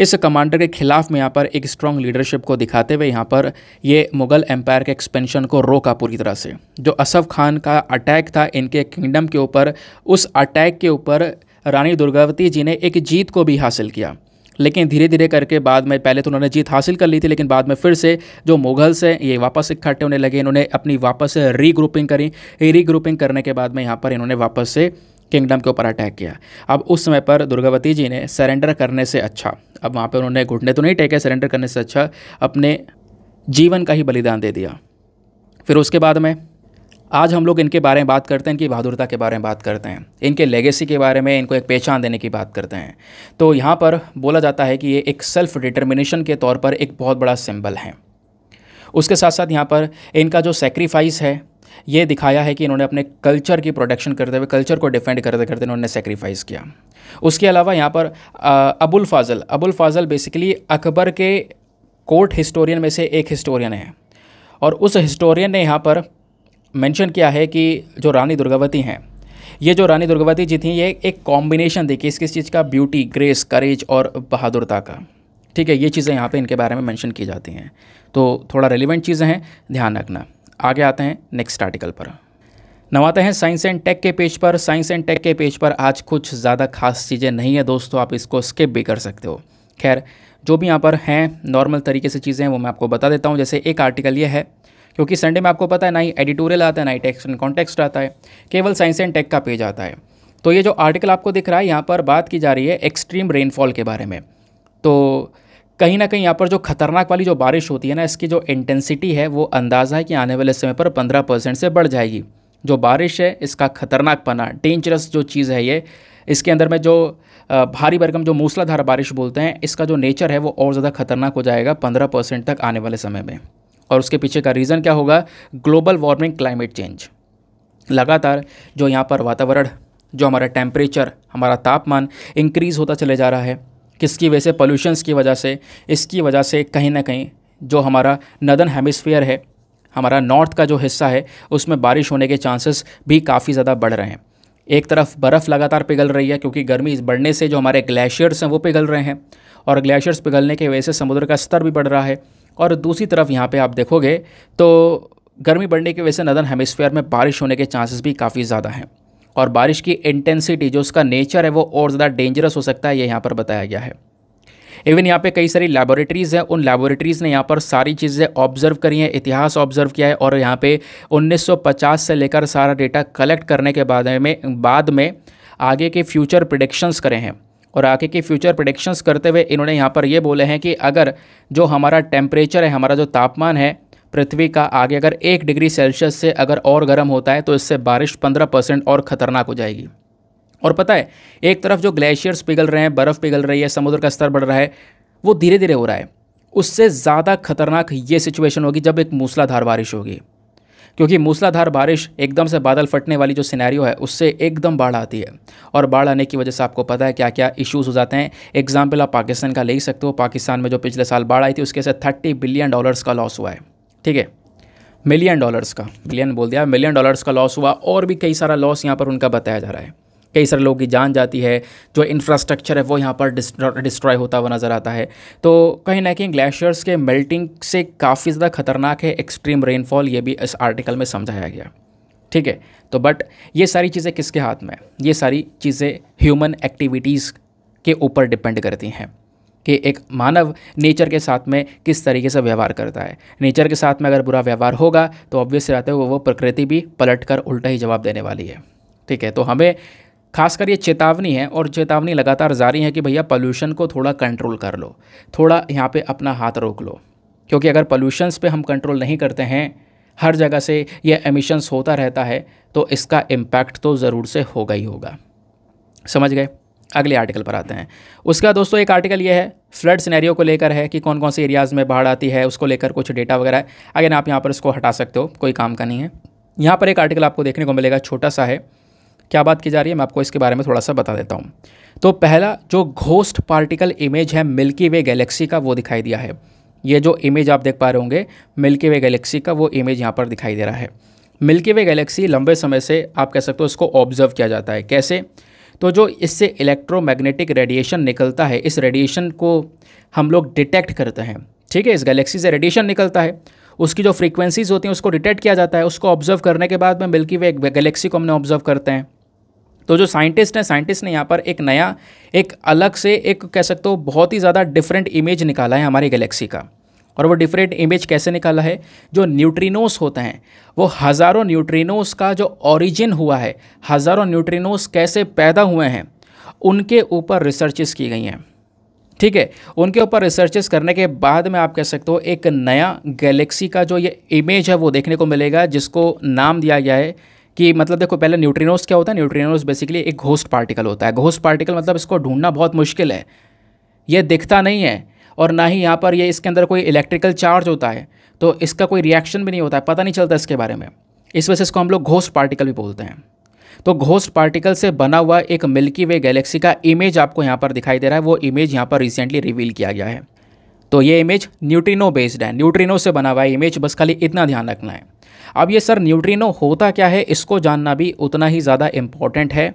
इस कमांडर के खिलाफ में यहाँ पर एक स्ट्रॉन्ग लीडरशिप को दिखाते हुए यहाँ पर ये मुग़ल एम्पायर के एक्सपेंशन को रोका पूरी तरह से जो असफ़ खान का अटैक था इनके किंगडम के ऊपर उस अटैक के ऊपर रानी दुर्गावती जी ने एक जीत को भी हासिल किया लेकिन धीरे धीरे करके बाद में पहले तो उन्होंने जीत हासिल कर ली थी लेकिन बाद में फिर से जो मुगल्स हैं ये वापस इकट्ठे होने लगे इन्होंने अपनी वापस से रीग्रुपिंग करी रीग्रुपिंग करने के बाद में यहाँ पर इन्होंने वापस से किंगडम के ऊपर अटैक किया अब उस समय पर दुर्गावती जी ने सरेंडर करने से अच्छा अब वहाँ पर उन्होंने घुटने तो नहीं टेके सरेंडर करने से अच्छा अपने जीवन का ही बलिदान दे दिया फिर उसके बाद में आज हम लोग इनके बारे में बात करते हैं इनकी बहादुरता के बारे में बात करते हैं इनके लेगेसी के बारे में इनको एक पहचान देने की बात करते हैं तो यहाँ पर बोला जाता है कि ये एक सेल्फ डिटर्मिनेशन के तौर पर एक बहुत बड़ा सिंबल है उसके साथ साथ यहाँ पर इनका जो सेक्रीफाइस है ये दिखाया है कि इन्होंने अपने कल्चर की प्रोटेक्शन करते हुए कल्चर को डिफेंड करते करते इन्होंने सेक्रीफाइस किया उसके अलावा यहाँ पर अबुल फाजल अबुल फाजल बेसिकली अकबर के कोर्ट हिस्टोरियन में से एक हिस्टोरियन है और उस हिस्टोरियन ने यहाँ पर मेंशन किया है कि जो रानी दुर्गावती हैं ये जो रानी दुर्गावती जी थी ये एक कॉम्बिनेशन देखिए इस किस चीज़ का ब्यूटी ग्रेस करेज और बहादुरता का ठीक है ये चीज़ें यहाँ पे इनके बारे में मेंशन की जाती हैं तो थोड़ा रेलिवेंट चीज़ें हैं ध्यान रखना आगे आते हैं नेक्स्ट आर्टिकल पर नवाते हैं साइंस एंड टेक के पेज पर साइंस एंड टेक के पेज पर आज कुछ ज़्यादा खास चीज़ें नहीं है दोस्तों आप इसको स्किप भी कर सकते हो खैर जो भी यहाँ पर हैं नॉर्मल तरीके से चीज़ें हैं वो मैं आपको बता देता हूँ जैसे एक आर्टिकल ये है क्योंकि संडे में आपको पता है ना ही एडिटोरियल आता है ना ही टेक्स्ट एंड कॉन्टेक्स्ट आता है केवल साइंस एंड टेक का पेज आता है तो ये जो आर्टिकल आपको दिख रहा है यहाँ पर बात की जा रही है एक्सट्रीम रेनफॉल के बारे में तो कहीं ना कहीं यहाँ पर जो खतरनाक वाली जो बारिश होती है ना इसकी जो इंटेंसिटी है वो अंदाज़ा है कि आने वाले समय पर पंद्रह परसेंट से बढ़ जाएगी जो बारिश है इसका खतरनाक पना डेंजरस जो चीज़ है ये इसके अंदर में जो भारी भरकम जो मूसलाधार बारिश बोलते हैं इसका जो नेचर है वो और ज़्यादा खतरनाक हो जाएगा पंद्रह परसेंट तक आने वाले समय में और उसके पीछे का रीज़न क्या होगा ग्लोबल वार्मिंग क्लाइमेट चेंज लगातार जो यहाँ पर वातावरण जो हमारा टेम्परेचर हमारा तापमान इंक्रीज़ होता चले जा रहा है किसकी वजह से पोल्यूशंस की वजह से इसकी वजह से कहीं ना कहीं जो हमारा नदन हेमिसफेयर है हमारा नॉर्थ का जो हिस्सा है उसमें बारिश होने के चांसेस भी काफ़ी ज़्यादा बढ़ रहे हैं एक तरफ बर्फ़ लगातार पिघल रही है क्योंकि गर्मी इस बढ़ने से जो हमारे ग्लेशियर्स हैं वो पिघल रहे हैं और ग्लेशियर्स पिघलने की वजह से समुद्र का स्तर भी बढ़ रहा है और दूसरी तरफ यहाँ पे आप देखोगे तो गर्मी बढ़ने की वजह से नदन हेमिसफेयर में बारिश होने के चांसेस भी काफ़ी ज़्यादा हैं और बारिश की इंटेंसिटी जो उसका नेचर है वो और ज़्यादा डेंजरस हो सकता है ये यहाँ पर बताया गया है इवन यहाँ पे कई सारी लेबोरेटरीज़ हैं उन लेबोरेटरीज़ ने यहाँ पर सारी चीज़ें ऑब्जर्व करी हैं इतिहास ऑब्जर्व किया है और यहाँ पे 1950 से लेकर सारा डेटा कलेक्ट करने के बाद में बाद में आगे के फ्यूचर प्रडिक्शंस करे हैं और आगे की फ्यूचर प्रडिक्शंस करते हुए इन्होंने यहाँ पर ये बोले हैं कि अगर जो हमारा टेम्परेचर है हमारा जो तापमान है पृथ्वी का आगे अगर एक डिग्री सेल्सियस से अगर और गर्म होता है तो इससे बारिश पंद्रह परसेंट और ख़तरनाक हो जाएगी और पता है एक तरफ जो ग्लेशियर्स पिघल रहे हैं बर्फ़ पिघल रही है समुद्र का स्तर बढ़ रहा है वो धीरे धीरे हो रहा है उससे ज़्यादा खतरनाक ये सिचुएशन होगी जब एक मूसलाधार बारिश होगी क्योंकि मूसलाधार बारिश एकदम से बादल फटने वाली जो सिनेरियो है उससे एकदम बाढ़ आती है और बाढ़ आने की वजह से आपको पता है क्या क्या इश्यूज़ हो जाते हैं एग्जाम्पल आप पाकिस्तान का ले ही सकते हो पाकिस्तान में जो पिछले साल बाढ़ आई थी उसके से थर्टी बिलियन डॉलर्स का लॉस हुआ है ठीक है मिलियन डॉलर्स का बिलियन बोल दिया मिलियन डॉलर्स का लॉस हुआ और भी कई सारा लॉस यहाँ पर उनका बताया जा रहा है कई सारे लोगों की जान जाती है जो इंफ्रास्ट्रक्चर है वो यहाँ पर डिस्ट्रॉय होता हुआ नज़र आता है तो कहीं ना कहीं ग्लेशियर्स के मेल्टिंग से काफ़ी ज़्यादा खतरनाक है एक्सट्रीम रेनफॉल ये भी इस आर्टिकल में समझाया गया ठीक है तो बट ये सारी चीज़ें किसके हाथ में ये सारी चीज़ें ह्यूमन एक्टिविटीज़ के ऊपर डिपेंड करती हैं कि एक मानव नेचर के साथ में किस तरीके से व्यवहार करता है नेचर के साथ में अगर बुरा व्यवहार होगा तो ऑब्वियस रहते हुए वो, वो प्रकृति भी पलट कर उल्टा ही जवाब देने वाली है ठीक है तो हमें खासकर ये चेतावनी है और चेतावनी लगातार जारी है कि भैया पोल्यूशन को थोड़ा कंट्रोल कर लो थोड़ा यहाँ पे अपना हाथ रोक लो क्योंकि अगर पोल्यूशंस पे हम कंट्रोल नहीं करते हैं हर जगह से यह एमिशंस होता रहता है तो इसका इम्पैक्ट तो ज़रूर से होगा ही होगा समझ गए अगले आर्टिकल पर आते हैं उसका दोस्तों एक आर्टिकल ये है फ्लड सिनेरियो को लेकर है कि कौन कौन से एरियाज़ में बाढ़ आती है उसको लेकर कुछ डेटा वगैरह अगेन आप यहाँ पर इसको हटा सकते हो कोई काम का नहीं है यहाँ पर एक आर्टिकल आपको देखने को मिलेगा छोटा सा है क्या बात की जा रही है मैं आपको इसके बारे में थोड़ा सा बता देता हूँ तो पहला जो घोस्ट पार्टिकल इमेज है मिल्की वे गैलेक्सी का वो दिखाई दिया है ये जो इमेज आप देख पा रहे होंगे मिल्की वे गैलेक्सी का वो इमेज यहाँ पर दिखाई दे रहा है मिल्की वे गैलेक्सी लंबे समय से आप कह सकते हो इसको ऑब्जर्व किया जाता है कैसे तो जो इससे इलेक्ट्रोमैग्नेटिक रेडिएशन निकलता है इस रेडिएशन को हम लोग डिटेक्ट करते हैं ठीक है इस गैलेक्सी से रेडिएशन निकलता है उसकी जो फ्रीक्वेंसीज होती हैं उसको डिटेक्ट किया जाता है उसको ऑब्जर्व करने के बाद में मिल्की वे गैलेक्सी को हमने ऑब्जर्व करते हैं तो जो साइंटिस्ट हैं साइंटिस्ट ने यहाँ पर एक नया एक अलग से एक कह सकते हो बहुत ही ज़्यादा डिफरेंट इमेज निकाला है हमारी गैलेक्सी का और वो डिफरेंट इमेज कैसे निकाला है जो न्यूट्रिनोस होते हैं वो हज़ारों न्यूट्रिनोस का जो ओरिजिन हुआ है हज़ारों न्यूट्रिनोस कैसे पैदा हुए हैं उनके ऊपर रिसर्चेस की गई हैं ठीक है उनके ऊपर रिसर्चेस करने के बाद में आप कह सकते हो एक नया गैलेक्सी का जो ये इमेज है वो देखने को मिलेगा जिसको नाम दिया गया है कि मतलब देखो पहले न्यूट्रिनोस क्या होता है न्यूट्रिनोस बेसिकली एक घोस्ट पार्टिकल होता है घोस्ट पार्टिकल मतलब इसको ढूंढना बहुत मुश्किल है ये दिखता नहीं है और ना ही यहाँ पर यह इसके अंदर कोई इलेक्ट्रिकल चार्ज होता है तो इसका कोई रिएक्शन भी नहीं होता है पता नहीं चलता इसके बारे में इस वजह से इसको हम लोग घोस्ट पार्टिकल भी बोलते हैं तो घोस्ट पार्टिकल से बना हुआ एक मिल्की वे गैलेक्सी का इमेज आपको यहाँ पर दिखाई दे रहा है वो इमेज यहाँ पर रिसेंटली रिवील किया गया है तो ये इमेज न्यूट्रिनो बेस्ड है न्यूट्रिनो से बना हुआ इमेज बस खाली इतना ध्यान रखना है अब ये सर न्यूट्रिनो होता क्या है इसको जानना भी उतना ही ज़्यादा इम्पॉर्टेंट है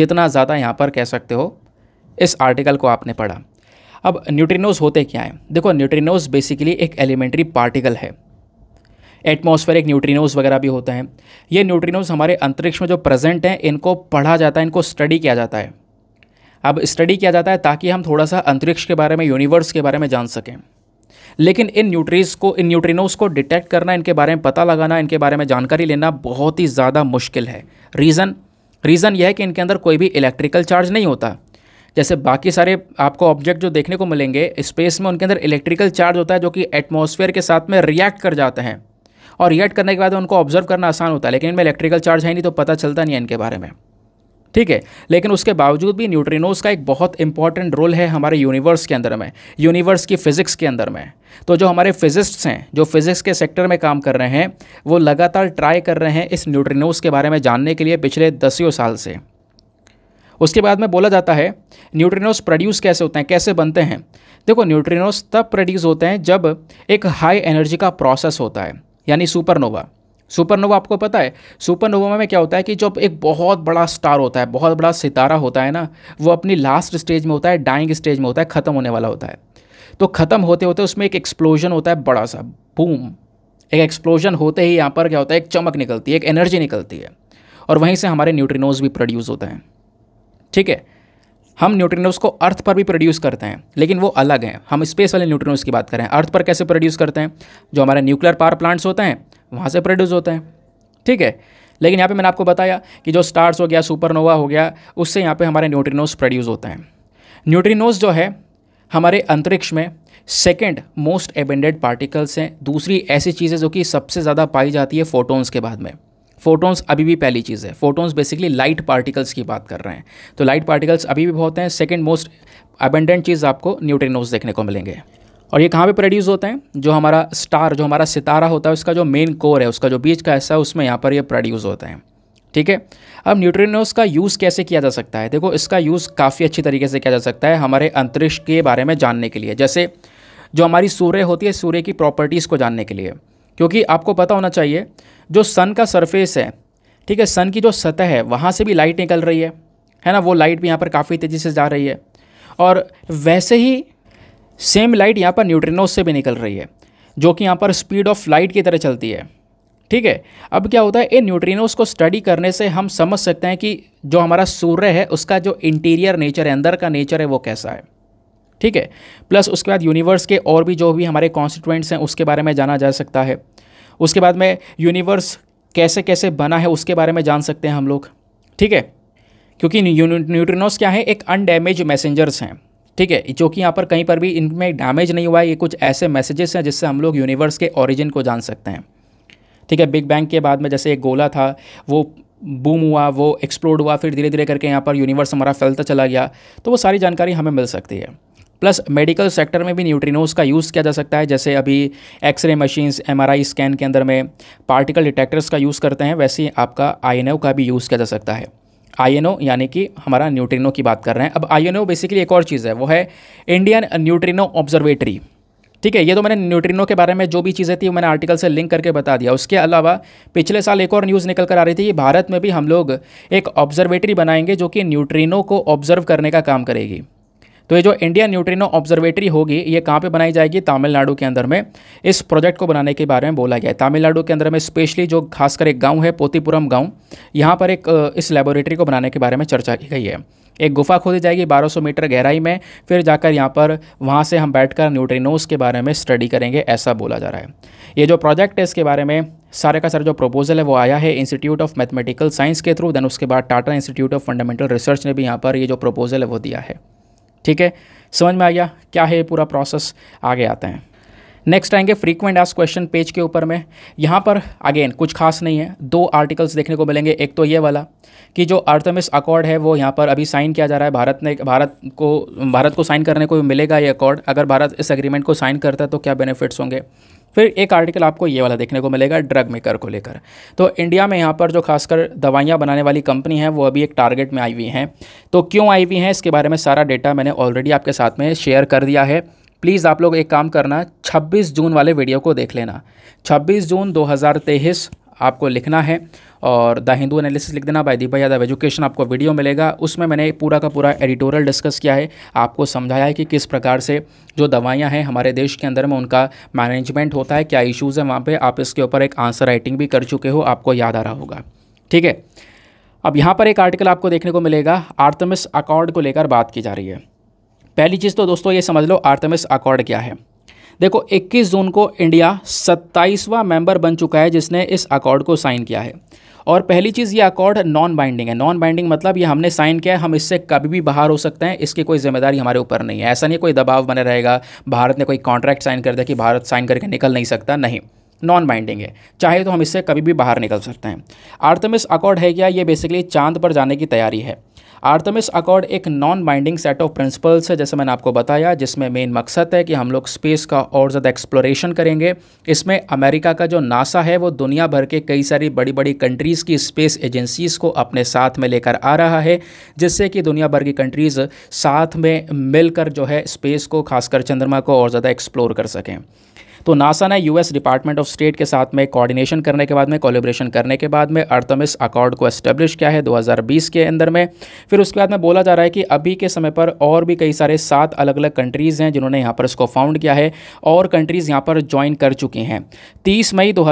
जितना ज़्यादा यहाँ पर कह सकते हो इस आर्टिकल को आपने पढ़ा अब न्यूट्रिनोज होते क्या हैं देखो न्यूट्रिनोज बेसिकली एक एलिमेंट्री पार्टिकल है एटमॉस्फेरिक न्यूट्रिनोज वगैरह भी होते हैं ये न्यूट्रिनोज हमारे अंतरिक्ष में जो प्रेजेंट हैं इनको पढ़ा जाता है इनको स्टडी किया जाता है अब स्टडी किया जाता है ताकि हम थोड़ा सा अंतरिक्ष के बारे में यूनिवर्स के बारे में जान सकें लेकिन इन न्यूट्रीज को इन न्यूट्रिनोस को डिटेक्ट करना इनके बारे में पता लगाना इनके बारे में जानकारी लेना बहुत ही ज़्यादा मुश्किल है रीज़न रीज़न यह है कि इनके अंदर कोई भी इलेक्ट्रिकल चार्ज नहीं होता जैसे बाकी सारे आपको ऑब्जेक्ट जो देखने को मिलेंगे स्पेस में उनके अंदर इलेक्ट्रिकल चार्ज होता है जो कि एटमोसफेयर के साथ में रिएक्ट कर जाते हैं और रिएक्ट करने के बाद उनको ऑब्जर्व करना आसान होता है लेकिन इनमें इलेक्ट्रिकल चार्ज है नहीं तो पता चलता नहीं है इनके बारे में ठीक है लेकिन उसके बावजूद भी न्यूट्रिनोज का एक बहुत इंपॉर्टेंट रोल है हमारे यूनिवर्स के अंदर में यूनिवर्स की फिज़िक्स के अंदर में तो जो हमारे फिजिस्ट्स हैं जो फिज़िक्स के सेक्टर में काम कर रहे हैं वो लगातार ट्राई कर रहे हैं इस न्यूट्रिनोज के बारे में जानने के लिए पिछले दसियों साल से उसके बाद में बोला जाता है न्यूट्रिनोज प्रोड्यूस कैसे होते हैं कैसे बनते हैं देखो न्यूट्रिनोज तब प्रोड्यूस होते हैं जब एक हाई एनर्जी का प्रोसेस होता है यानी सुपरनोवा सुपरनोवा आपको पता है सुपरनोवा में क्या होता है कि जब एक बहुत बड़ा स्टार होता है बहुत बड़ा सितारा होता है ना वो अपनी लास्ट स्टेज में होता है डाइंग स्टेज में होता है ख़त्म होने वाला होता है तो ख़त्म होते होते उसमें एक एक्सप्लोजन होता है बड़ा सा बूम एक एक्सप्लोजन होते ही यहाँ पर क्या होता है एक चमक निकलती है एक एनर्जी निकलती है और वहीं से हमारे न्यूट्रिनोज भी प्रोड्यूस होते हैं ठीक है हम न्यूट्रिनोज को अर्थ पर भी प्रोड्यूस करते हैं लेकिन वो अलग हैं हम स्पेस वाले न्यूट्रिनोज की बात करें अर्थ पर कैसे प्रोड्यूस करते हैं जो हमारे न्यूक्लियर पावर प्लांट्स होते हैं वहाँ से प्रोड्यूस होते हैं ठीक है लेकिन यहाँ पे मैंने आपको बताया कि जो स्टार्स हो गया सुपरनोवा हो गया उससे यहाँ पे हमारे न्यूट्रिनोस प्रोड्यूस होते हैं न्यूट्रिनोस जो है हमारे अंतरिक्ष में सेकेंड मोस्ट एबेंडेड पार्टिकल्स हैं दूसरी ऐसी चीज़ें जो कि सबसे ज़्यादा पाई जाती है फोटोन्स के बाद में फोटोन्स अभी भी पहली चीज़ है फोटोन्स बेसिकली लाइट पार्टिकल्स की बात कर रहे हैं तो लाइट पार्टिकल्स अभी भी बहुत हैं सेकेंड मोस्ट अबेंडेंट चीज़ आपको न्यूट्रिनोज देखने को मिलेंगे और ये कहाँ पे प्रोड्यूस होते हैं जो हमारा स्टार जो हमारा सितारा होता है उसका जो मेन कोर है उसका जो बीच का हिस्सा है उसमें यहाँ पर ये प्रोड्यूस होते हैं ठीक है अब न्यूट्रिनोस का यूज़ कैसे किया जा सकता है देखो इसका यूज़ काफ़ी अच्छी तरीके से किया जा सकता है हमारे अंतरिक्ष के बारे में जानने के लिए जैसे जो हमारी सूर्य होती है सूर्य की प्रॉपर्टीज़ को जानने के लिए क्योंकि आपको पता होना चाहिए जो सन का सरफेस है ठीक है सन की जो सतह है वहाँ से भी लाइट निकल रही है है ना वो लाइट भी यहाँ पर काफ़ी तेज़ी से जा रही है और वैसे ही सेम लाइट यहाँ पर न्यूट्रिनोज से भी निकल रही है जो कि यहाँ पर स्पीड ऑफ लाइट की तरह चलती है ठीक है अब क्या होता है इन न्यूट्रिनोस को स्टडी करने से हम समझ सकते हैं कि जो हमारा सूर्य है उसका जो इंटीरियर नेचर है अंदर का नेचर है वो कैसा है ठीक है प्लस उसके बाद यूनिवर्स के और भी जो भी हमारे कॉन्स्टिट्यूंट्स हैं उसके बारे में जाना जा सकता है उसके बाद में यूनिवर्स कैसे कैसे बना है उसके बारे में जान सकते हैं हम लोग ठीक है क्योंकि न्यूट्रिनोस क्या है एक अनडैमेज मैसेंजर्स हैं ठीक है जो कि यहाँ पर कहीं पर भी इनमें डैमेज नहीं हुआ है ये कुछ ऐसे मैसेजेस हैं जिससे हम लोग यूनिवर्स के ऑरिजिन को जान सकते हैं ठीक है बिग बैंग के बाद में जैसे एक गोला था वो बूम हुआ वो एक्सप्लोड हुआ फिर धीरे धीरे करके यहाँ पर यूनिवर्स हमारा फैलता चला गया तो वो सारी जानकारी हमें मिल सकती है प्लस मेडिकल सेक्टर में भी न्यूट्रिनोज का यूज़ किया जा सकता है जैसे अभी एक्सरे मशीन्स एमआरआई स्कैन के अंदर में पार्टिकल डिटेक्टर्स का यूज़ करते हैं वैसे ही आपका आई का भी यूज़ किया जा सकता है आई यानी कि हमारा न्यूट्रिनो की बात कर रहे हैं अब आई बेसिकली एक और चीज़ है वो है इंडियन न्यूट्रिनो ऑब्जर्वेटरी ठीक है ये तो मैंने न्यूट्रिनो के बारे में जो भी चीज़ें थी वो मैंने आर्टिकल से लिंक करके बता दिया उसके अलावा पिछले साल एक और न्यूज़ निकल कर आ रही थी कि भारत में भी हम लोग एक ऑब्जर्वेटरी बनाएंगे जो कि न्यूट्रिनो को ऑब्जर्व करने का काम करेगी तो ये जो इंडियन न्यूट्रिनो ऑब्जर्वेटरी होगी ये कहाँ पे बनाई जाएगी तमिलनाडु के अंदर में इस प्रोजेक्ट को बनाने के बारे में बोला गया है तमिलनाडु के अंदर में स्पेशली जो खासकर एक गाँव है पोतीपुरम गाँव यहाँ पर एक इस लेबोरेटरी को बनाने के बारे में चर्चा की गई है एक गुफा खोदी जाएगी 1200 मीटर गहराई में फिर जाकर यहाँ पर वहाँ से हम बैठकर न्यूट्रिनोस के बारे में स्टडी करेंगे ऐसा बोला जा रहा है ये जो प्रोजेक्ट है इसके बारे में सारे का सर जो प्रपोजल है वो आया है इंस्टीट्यूट ऑफ मैथमेटिकल साइंस के थ्रू देन उसके बाद Tata institute of fundamental research ने भी यहाँ पर ये जो प्रपोजल है वो दिया है ठीक है समझ में आ गया क्या है पूरा प्रोसेस आगे आते हैं नेक्स्ट आएंगे फ्रीक्वेंट आज क्वेश्चन पेज के ऊपर में यहाँ पर अगेन कुछ खास नहीं है दो आर्टिकल्स देखने को मिलेंगे एक तो ये वाला कि जो अर्थमिस अकॉर्ड है वो यहाँ पर अभी साइन किया जा रहा है भारत ने भारत को भारत को साइन करने को मिलेगा ये अकॉर्ड अगर भारत इस एग्रीमेंट को साइन करता है तो क्या बेनिफिट्स होंगे फिर एक आर्टिकल आपको ये वाला देखने को मिलेगा ड्रग मेकर को लेकर तो इंडिया में यहाँ पर जो खासकर दवाइयाँ बनाने वाली कंपनी है वो अभी एक टारगेट में आई हुई हैं तो क्यों आई हुई हैं इसके बारे में सारा डेटा मैंने ऑलरेडी आपके साथ में शेयर कर दिया है प्लीज़ आप लोग एक काम करना 26 जून वाले वीडियो को देख लेना 26 जून 2023 आपको लिखना है और द हिंदू एनालिसिस लिख देना बाई दीपा यादव एजुकेशन आपको वीडियो मिलेगा उसमें मैंने पूरा का पूरा एडिटोरियल डिस्कस किया है आपको समझाया है कि किस प्रकार से जो दवाइयाँ हैं हमारे देश के अंदर में उनका मैनेजमेंट होता है क्या इशूज़ हैं वहाँ पर आप इसके ऊपर एक आंसर राइटिंग भी कर चुके हो आपको याद आ रहा होगा ठीक है अब यहाँ पर एक आर्टिकल आपको देखने को मिलेगा आर्थमिस अकॉर्ड को लेकर बात की जा रही है पहली चीज़ तो दोस्तों ये समझ लो आर्थमिस अकॉर्ड क्या है देखो 21 जून को इंडिया 27वां मेंबर बन चुका है जिसने इस अकॉर्ड को साइन किया है और पहली चीज़ ये अकॉर्ड नॉन बाइंडिंग है नॉन बाइंडिंग मतलब ये हमने साइन किया है हम इससे कभी भी बाहर हो सकते हैं इसकी कोई जिम्मेदारी हमारे ऊपर नहीं है ऐसा नहीं कोई दबाव बने रहेगा भारत ने कोई कॉन्ट्रैक्ट साइन कर दिया कि भारत साइन करके निकल नहीं सकता नहीं नॉन बाइंडिंग है चाहे तो हम इससे कभी भी बाहर निकल सकते हैं आर्थमिस अकॉर्ड है क्या ये बेसिकली चांद पर जाने की तैयारी है आर्थमिस अकॉर्ड एक non binding set of principles है जैसे मैंने आपको बताया जिसमें मेन मकसद है कि हम लोग स्पेस का और ज़्यादा एक्सप्लोरेशन करेंगे इसमें अमेरिका का जो नासा है वो दुनिया भर के कई सारी बड़ी बड़ी कंट्रीज़ की स्पेस एजेंसीज़ को अपने साथ में लेकर आ रहा है जिससे कि दुनिया भर की कंट्रीज़ साथ में मिलकर जो है स्पेस को खासकर चंद्रमा को और ज़्यादा एक्सप्लोर कर सकें तो नासा ने यूएस डिपार्टमेंट ऑफ स्टेट के साथ में कोऑर्डिनेशन करने के बाद में कोलेब्रेशन करने के बाद में अर्थमिस अकॉर्ड को एस्टेब्लिश किया है 2020 के अंदर में फिर उसके बाद में बोला जा रहा है कि अभी के समय पर और भी कई सारे सात अलग अलग कंट्रीज़ हैं जिन्होंने यहाँ पर इसको फाउंड किया है और कंट्रीज़ यहाँ पर ज्वाइन कर चुकी हैं तीस मई दो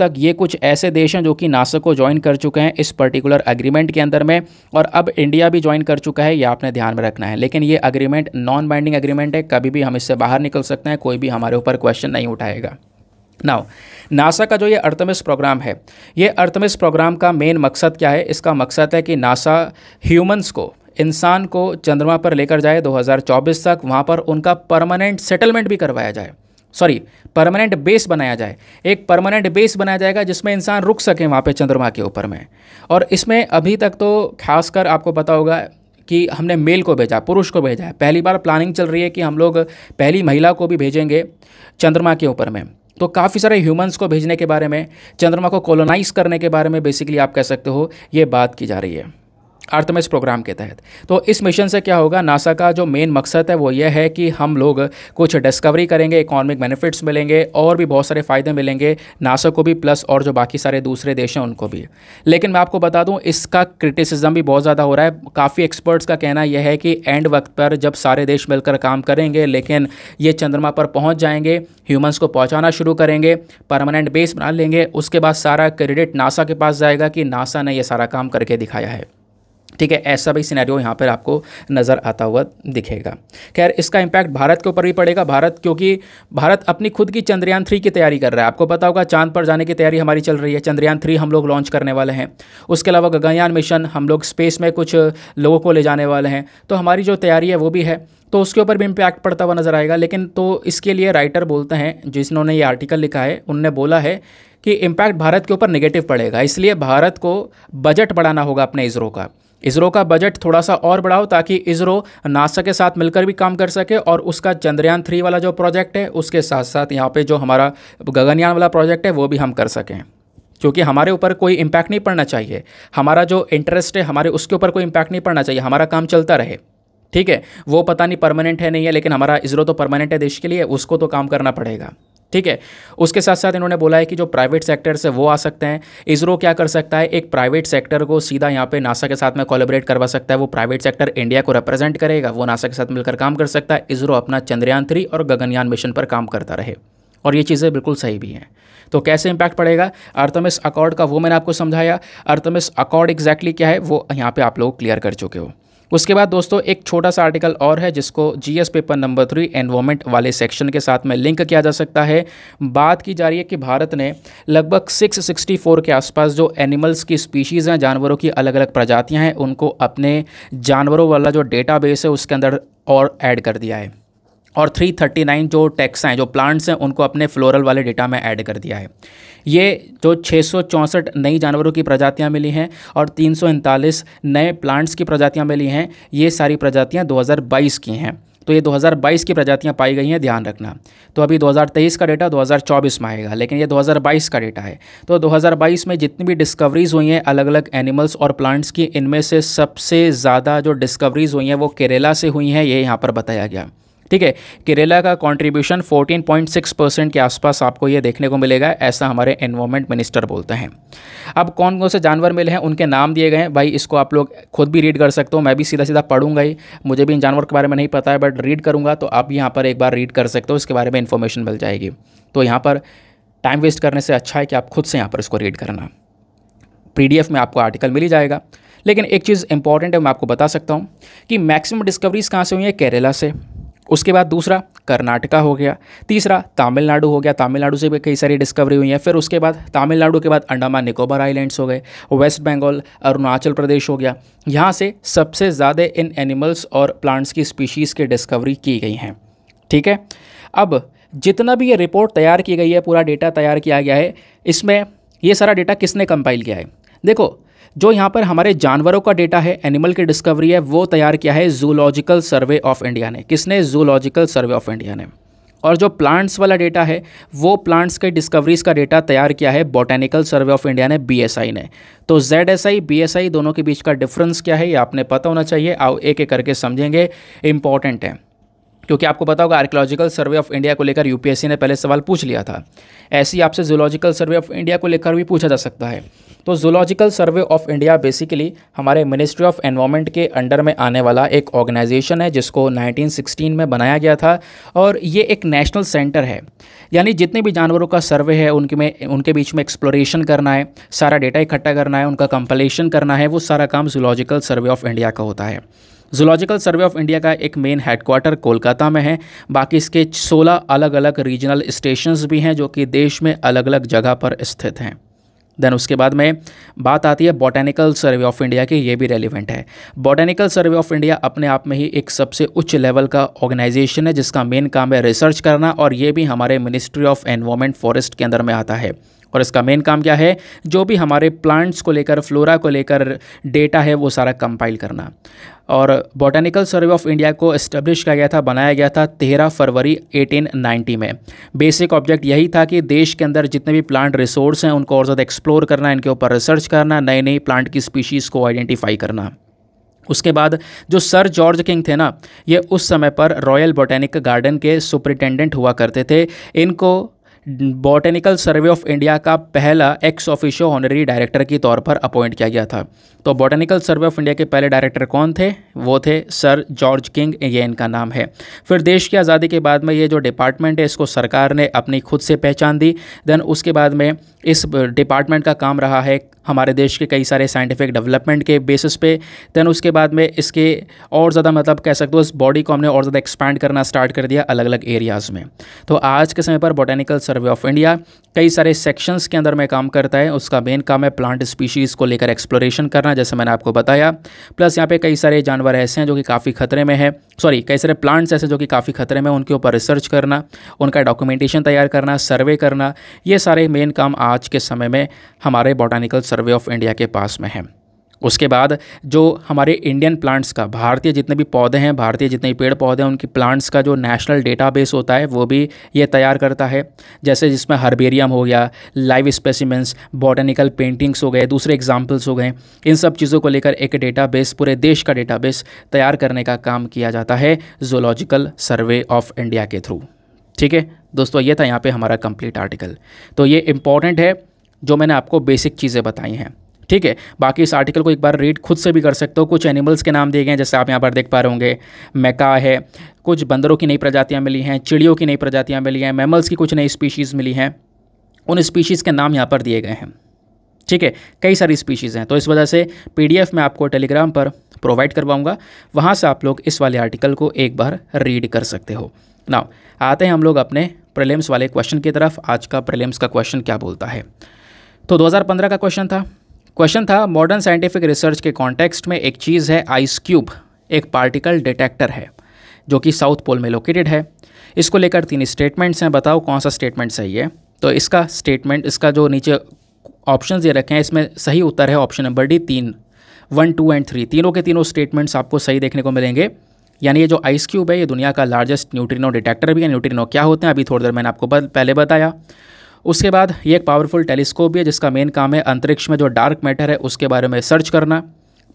तक ये कुछ ऐसे देश हैं जो कि नासा को ज्वाइन कर चुके हैं इस पर्टिकुलर एग्रीमेंट के अंदर में और अब इंडिया भी ज्वाइन कर चुका है यह आपने ध्यान में रखना है लेकिन ये अग्रीमेंट नॉन बाइंडिंग एग्रीमेंट है कभी भी हम इससे बाहर निकल सकते हैं कोई भी हमारे ऊपर क्वेश्चन नहीं उठाएगा नाउ नासा का जो ये अर्थमिस प्रोग्राम है ये अर्थमिस प्रोग्राम का मेन मकसद क्या है इसका मकसद है कि नासा ह्यूमंस को इंसान को चंद्रमा पर लेकर जाए 2024 तक वहाँ पर उनका परमानेंट सेटलमेंट भी करवाया जाए सॉरी परमानेंट बेस बनाया जाए एक परमानेंट बेस बनाया जाएगा जिसमें इंसान रुक सके वहाँ पे चंद्रमा के ऊपर में और इसमें अभी तक तो खासकर आपको पता होगा कि हमने मेल को भेजा पुरुष को भेजा है पहली बार प्लानिंग चल रही है कि हम लोग पहली महिला को भी भेजेंगे चंद्रमा के ऊपर में तो काफ़ी सारे ह्यूमंस को भेजने के बारे में चंद्रमा को कॉलोनाइज करने के बारे में बेसिकली आप कह सकते हो ये बात की जा रही है आर्थमेस प्रोग्राम के तहत तो इस मिशन से क्या होगा नासा का जो मेन मकसद है वो ये है कि हम लोग कुछ डिस्कवरी करेंगे इकोनॉमिक बेनिफिट्स मिलेंगे और भी बहुत सारे फ़ायदे मिलेंगे नासा को भी प्लस और जो बाकी सारे दूसरे देश हैं उनको भी लेकिन मैं आपको बता दूँ इसका क्रिटिसिज्म भी बहुत ज़्यादा हो रहा है काफ़ी एक्सपर्ट्स का कहना यह है कि एंड वक्त पर जब सारे देश मिलकर काम करेंगे लेकिन ये चंद्रमा पर पहुँच जाएंगे ह्यूमन्स को पहुँचाना शुरू करेंगे परमानेंट बेस बना लेंगे उसके बाद सारा क्रेडिट नासा के पास जाएगा कि नासा ने यह सारा काम करके दिखाया है ठीक है ऐसा भी सिनेरियो यहाँ पर आपको नज़र आता हुआ दिखेगा खैर इसका इम्पैक्ट भारत के ऊपर भी पड़ेगा भारत क्योंकि भारत अपनी खुद की चंद्रयान थ्री की तैयारी कर रहा है आपको पता होगा चांद पर जाने की तैयारी हमारी चल रही है चंद्रयान थ्री हम लोग लॉन्च करने वाले हैं उसके अलावा गगनयान मिशन हम लोग स्पेस में कुछ लोगों को ले जाने वाले हैं तो हमारी जो तैयारी है वो भी है तो उसके ऊपर भी इम्पैक्ट पड़ता हुआ नज़र आएगा लेकिन तो इसके लिए राइटर बोलते हैं जिसने ये आर्टिकल लिखा है उनने बोला है कि इम्पैक्ट भारत के ऊपर नेगेटिव पड़ेगा इसलिए भारत को बजट बढ़ाना होगा अपने इसरो का इसरो का बजट थोड़ा सा और बढ़ाओ ताकि इसरो नासा के साथ मिलकर भी काम कर सके और उसका चंद्रयान थ्री वाला जो प्रोजेक्ट है उसके साथ साथ यहाँ पे जो हमारा गगनयान वाला प्रोजेक्ट है वो भी हम कर सकें क्योंकि हमारे ऊपर कोई इम्पैक्ट नहीं पड़ना चाहिए हमारा जो इंटरेस्ट है हमारे उसके ऊपर कोई इम्पैक्ट नहीं पड़ना चाहिए हमारा काम चलता रहे ठीक है वो पता नहीं परमानेंट है नहीं है लेकिन हमारा इसरो तो परमानेंट है देश के लिए उसको तो काम करना पड़ेगा ठीक है उसके साथ साथ इन्होंने बोला है कि जो प्राइवेट सेक्टर से वो आ सकते हैं इसरो क्या कर सकता है एक प्राइवेट सेक्टर को सीधा यहाँ पे नासा के साथ में कोलेबरेट करवा सकता है वो प्राइवेट सेक्टर इंडिया को रिप्रेजेंट करेगा वो नासा के साथ मिलकर काम कर सकता है इसरो अपना चंद्रयान थ्री और गगनयान मिशन पर काम करता रहे और ये चीज़ें बिल्कुल सही भी हैं तो कैसे इम्पैक्ट पड़ेगा अर्थमिस अकॉर्ड का वो मैंने आपको समझाया अर्थमिस अकॉर्ड एग्जैक्टली क्या है वो यहाँ पर आप लोग क्लियर कर चुके हो उसके बाद दोस्तों एक छोटा सा आर्टिकल और है जिसको GS paper number three environment वाले सेक्शन के साथ में लिंक किया जा सकता है बात की जा रही है कि भारत ने लगभग 664 के आसपास जो एनिमल्स की स्पीशीज़ हैं जानवरों की अलग अलग प्रजातियां हैं उनको अपने जानवरों वाला जो डेटाबेस है उसके अंदर और ऐड कर दिया है और 339 जो टैक्स हैं जो प्लांट्स हैं उनको अपने फ्लोरल वाले डेटा में ऐड कर दिया है ये जो छः नई जानवरों की प्रजातियां मिली हैं और तीन नए प्लांट्स की प्रजातियां मिली हैं ये सारी प्रजातियां 2022 की हैं तो ये 2022 की प्रजातियां पाई गई हैं ध्यान रखना तो अभी 2023 का डेटा 2024 में आएगा लेकिन ये 2022 का डेटा है तो 2022 में जितनी भी डिस्कवरीज हुई हैं अलग अलग एनिमल्स और प्लांट्स की इनमें से सबसे ज़्यादा जो डिस्कवरीज हुई हैं वो केरला से हुई हैं ये यहाँ पर बताया गया ठीक है केरला का कंट्रीब्यूशन 14.6 परसेंट के आसपास आपको ये देखने को मिलेगा ऐसा हमारे एनवायरमेंट मिनिस्टर बोलते हैं अब कौन कौन से जानवर मिले हैं उनके नाम दिए गए हैं भाई इसको आप लोग खुद भी रीड कर सकते हो मैं भी सीधा सीधा पढ़ूंगा ही मुझे भी इन जानवर के बारे में नहीं पता है बट रीड करूँगा तो आप यहाँ पर एक बार रीड कर सकते हो इसके बारे में इन्फॉर्मेशन मिल जाएगी तो यहाँ पर टाइम वेस्ट करने से अच्छा है कि आप खुद से यहाँ पर इसको रीड करना पी में आपको आर्टिकल मिल ही जाएगा लेकिन एक चीज़ इंपॉर्टेंट है मैं आपको बता सकता हूँ कि मैक्सिमम डिस्कवरीज कहाँ से हुई है केरला से उसके बाद दूसरा कर्नाटका हो गया तीसरा तमिलनाडु हो गया तमिलनाडु से भी कई सारी डिस्कवरी हुई हैं फिर उसके बाद तमिलनाडु के बाद अंडमान निकोबार आइलैंड्स हो गए वेस्ट बंगाल अरुणाचल प्रदेश हो गया यहाँ से सबसे ज़्यादा इन एनिमल्स और प्लांट्स की स्पीशीज़ की डिस्कवरी की गई हैं ठीक है अब जितना भी ये रिपोर्ट तैयार की गई है पूरा डेटा तैयार किया गया है इसमें ये सारा डेटा किसने कंपाइल किया है देखो जो यहाँ पर हमारे जानवरों का डेटा है एनिमल की डिस्कवरी है वो तैयार किया है जूलॉजिकल सर्वे ऑफ इंडिया ने किसने जूलॉजिकल सर्वे ऑफ इंडिया ने और जो प्लांट्स वाला डेटा है वो प्लांट्स के डिस्कवरीज का डेटा तैयार किया है बॉटेनिकल सर्वे ऑफ इंडिया ने बीएसआई ने तो Z S I B S I दोनों के बीच का डिफरेंस क्या है ये आपने पता होना चाहिए आओ एक एक करके समझेंगे इंपॉर्टेंट है क्योंकि आपको पता होगा आर्कियोलॉजिकल सर्वे ऑफ इंडिया को लेकर यूपीएससी ने पहले सवाल पूछ लिया था ऐसे ही आपसे जूलॉजिकल सर्वे ऑफ इंडिया को लेकर भी पूछा जा सकता है तो zoological survey of India basically हमारे मिनिस्ट्री ऑफ एनवायरमेंट के अंडर में आने वाला एक ऑर्गेनाइजेशन है जिसको 1916 में बनाया गया था और ये एक नेशनल सेंटर है यानी जितने भी जानवरों का सर्वे है उनके में उनके बीच में एक्सप्लोरेशन करना है सारा डेटा इकट्ठा करना है उनका कंपलेशन करना है वो सारा काम जूलॉजिकल सर्वे ऑफ इंडिया का होता है जूलॉजिकल सर्वे ऑफ इंडिया का एक मेन हेडक्वार्टर कोलकाता में है बाकी इसके 16 अलग अलग रीजनल स्टेशंस भी हैं जो कि देश में अलग अलग जगह पर स्थित हैं देन उसके बाद में बात आती है बॉटेनिकल सर्वे ऑफ इंडिया की ये भी रेलिवेंट है बॉटेनिकल सर्वे ऑफ इंडिया अपने आप में ही एक सबसे उच्च लेवल का ऑर्गेनाइजेशन है जिसका मेन काम है रिसर्च करना और ये भी हमारे मिनिस्ट्री ऑफ एनवायरमेंट फॉरेस्ट के अंदर में आता है और इसका मेन काम क्या है जो भी हमारे प्लांट्स को लेकर फ्लोरा को लेकर डेटा है वो सारा कंपाइल करना और बॉटनिकल सर्वे ऑफ इंडिया को इस्टेब्लिश किया गया था बनाया गया था तेरह फरवरी 1890 में बेसिक ऑब्जेक्ट यही था कि देश के अंदर जितने भी प्लांट रिसोर्स हैं उनको और ज़्यादा एक्सप्लोर करना इनके ऊपर रिसर्च करना नए नई प्लांट की स्पीशीज़ को आइडेंटिफाई करना उसके बाद जो सर जॉर्ज किंग थे ना ये उस समय पर रॉयल बोटेनिक गार्डन के सुप्रिटेंडेंट हुआ करते थे इनको बॉटेनिकल सर्वे ऑफ इंडिया का पहला एक्स ऑफिशियो ऑनरी डायरेक्टर के तौर पर अपॉइंट किया गया था तो बॉटनिकल सर्वे ऑफ इंडिया के पहले डायरेक्टर कौन थे वो थे सर जॉर्ज किंग ये इनका नाम है फिर देश की आज़ादी के बाद में ये जो डिपार्टमेंट है इसको सरकार ने अपनी खुद से पहचान दी देन उसके बाद में इस डिपार्टमेंट का काम रहा है हमारे देश के कई सारे साइंटिफिक डेवलपमेंट के बेसिस पे देन उसके बाद में इसके और ज़्यादा मतलब कह सकते हो इस बॉडी को हमने और ज़्यादा एक्सपैंड करना स्टार्ट कर दिया अलग अलग एरियाज़ में तो आज के समय पर बॉटेनिकल सर्वे ऑफ इंडिया कई सारे सेक्शंस के अंदर में काम करता है उसका मेन काम है प्लांट स्पीशीज़ को लेकर एक्सप्लोरेशन करना जैसे मैंने आपको बताया प्लस यहाँ पे कई सारे जानवर ऐसे हैं जो कि काफ़ी खतरे में है सॉरी कई सारे प्लांट्स ऐसे जो कि काफ़ी खतरे में उनके ऊपर रिसर्च करना उनका डॉक्यूमेंटेशन तैयार करना सर्वे करना ये सारे मेन काम आज के समय में हमारे बॉटानिकल सर्वे ऑफ इंडिया के पास में है उसके बाद जो हमारे इंडियन प्लांट्स का भारतीय जितने भी पौधे हैं भारतीय जितने भी पेड़ पौधे हैं उनकी प्लांट्स का जो नेशनल डेटाबेस होता है वो भी ये तैयार करता है जैसे जिसमें हर्बेरियम हो गया लाइव स्पेसिमेंट्स बॉटनिकल पेंटिंग्स हो गए दूसरे एग्जाम्पल्स हो गए इन सब चीज़ों को लेकर एक डेटा पूरे देश का डेटा तैयार करने का काम किया जाता है जोलॉजिकल सर्वे ऑफ इंडिया के थ्रू ठीक है दोस्तों ये था यहाँ पर हमारा कंप्लीट आर्टिकल तो ये इम्पॉर्टेंट है जो मैंने आपको बेसिक चीज़ें बताई हैं ठीक है बाकी इस आर्टिकल को एक बार रीड खुद से भी कर सकते हो कुछ एनिमल्स के नाम दिए गए हैं जैसे आप यहाँ पर देख पा रहे होंगे मैका है कुछ बंदरों की नई प्रजातियाँ मिली हैं चिड़ियों की नई प्रजातियाँ मिली हैं मैमल्स की कुछ नई स्पीशीज़ मिली हैं उन स्पीशीज़ के नाम यहाँ पर दिए गए हैं ठीक है कई सारी स्पीशीज़ हैं तो इस वजह से पी मैं आपको टेलीग्राम पर प्रोवाइड करवाऊँगा वहाँ से आप लोग इस वाले आर्टिकल को एक बार रीड कर सकते हो ना आते हैं हम लोग अपने प्रिलिम्स वाले क्वेश्चन की तरफ आज का प्रिलिम्स का क्वेश्चन क्या बोलता है तो 2015 का क्वेश्चन था क्वेश्चन था मॉडर्न साइंटिफिक रिसर्च के कॉन्टेक्स्ट में एक चीज़ है आइस क्यूब एक पार्टिकल डिटेक्टर है जो कि साउथ पोल में लोकेटेड है इसको लेकर तीन स्टेटमेंट्स हैं बताओ कौन सा स्टेटमेंट सही है तो इसका स्टेटमेंट इसका जो नीचे ऑप्शन ये रखे हैं इसमें सही उत्तर है ऑप्शन नंबर डी तीन वन टू एंड थ्री तीनों के तीनों स्टेटमेंट्स आपको सही देखने को मिलेंगे यानी ये जो आइस क्यूब है ये दुनिया का लार्जेस्ट न्यूट्रिनो डिटेक्टर भी है न्यूट्रिनो क्या होते हैं अभी थोड़ी देर मैंने आपको पहले बताया उसके बाद ये एक पावरफुल टेलीस्कोप भी है जिसका मेन काम है अंतरिक्ष में जो डार्क मैटर है उसके बारे में सर्च करना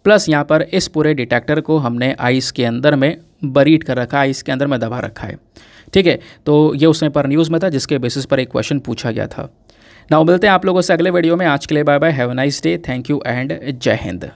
प्लस यहाँ पर इस पूरे डिटेक्टर को हमने आइस के अंदर में बरीट कर रखा है आइस के अंदर में दबा रखा है ठीक है तो ये उसमें पर न्यूज़ में था जिसके बेसिस पर एक क्वेश्चन पूछा गया था ना मिलते हैं आप लोगों से अगले वीडियो में आज के लिए bye bye have a nice day thank you and Jai Hind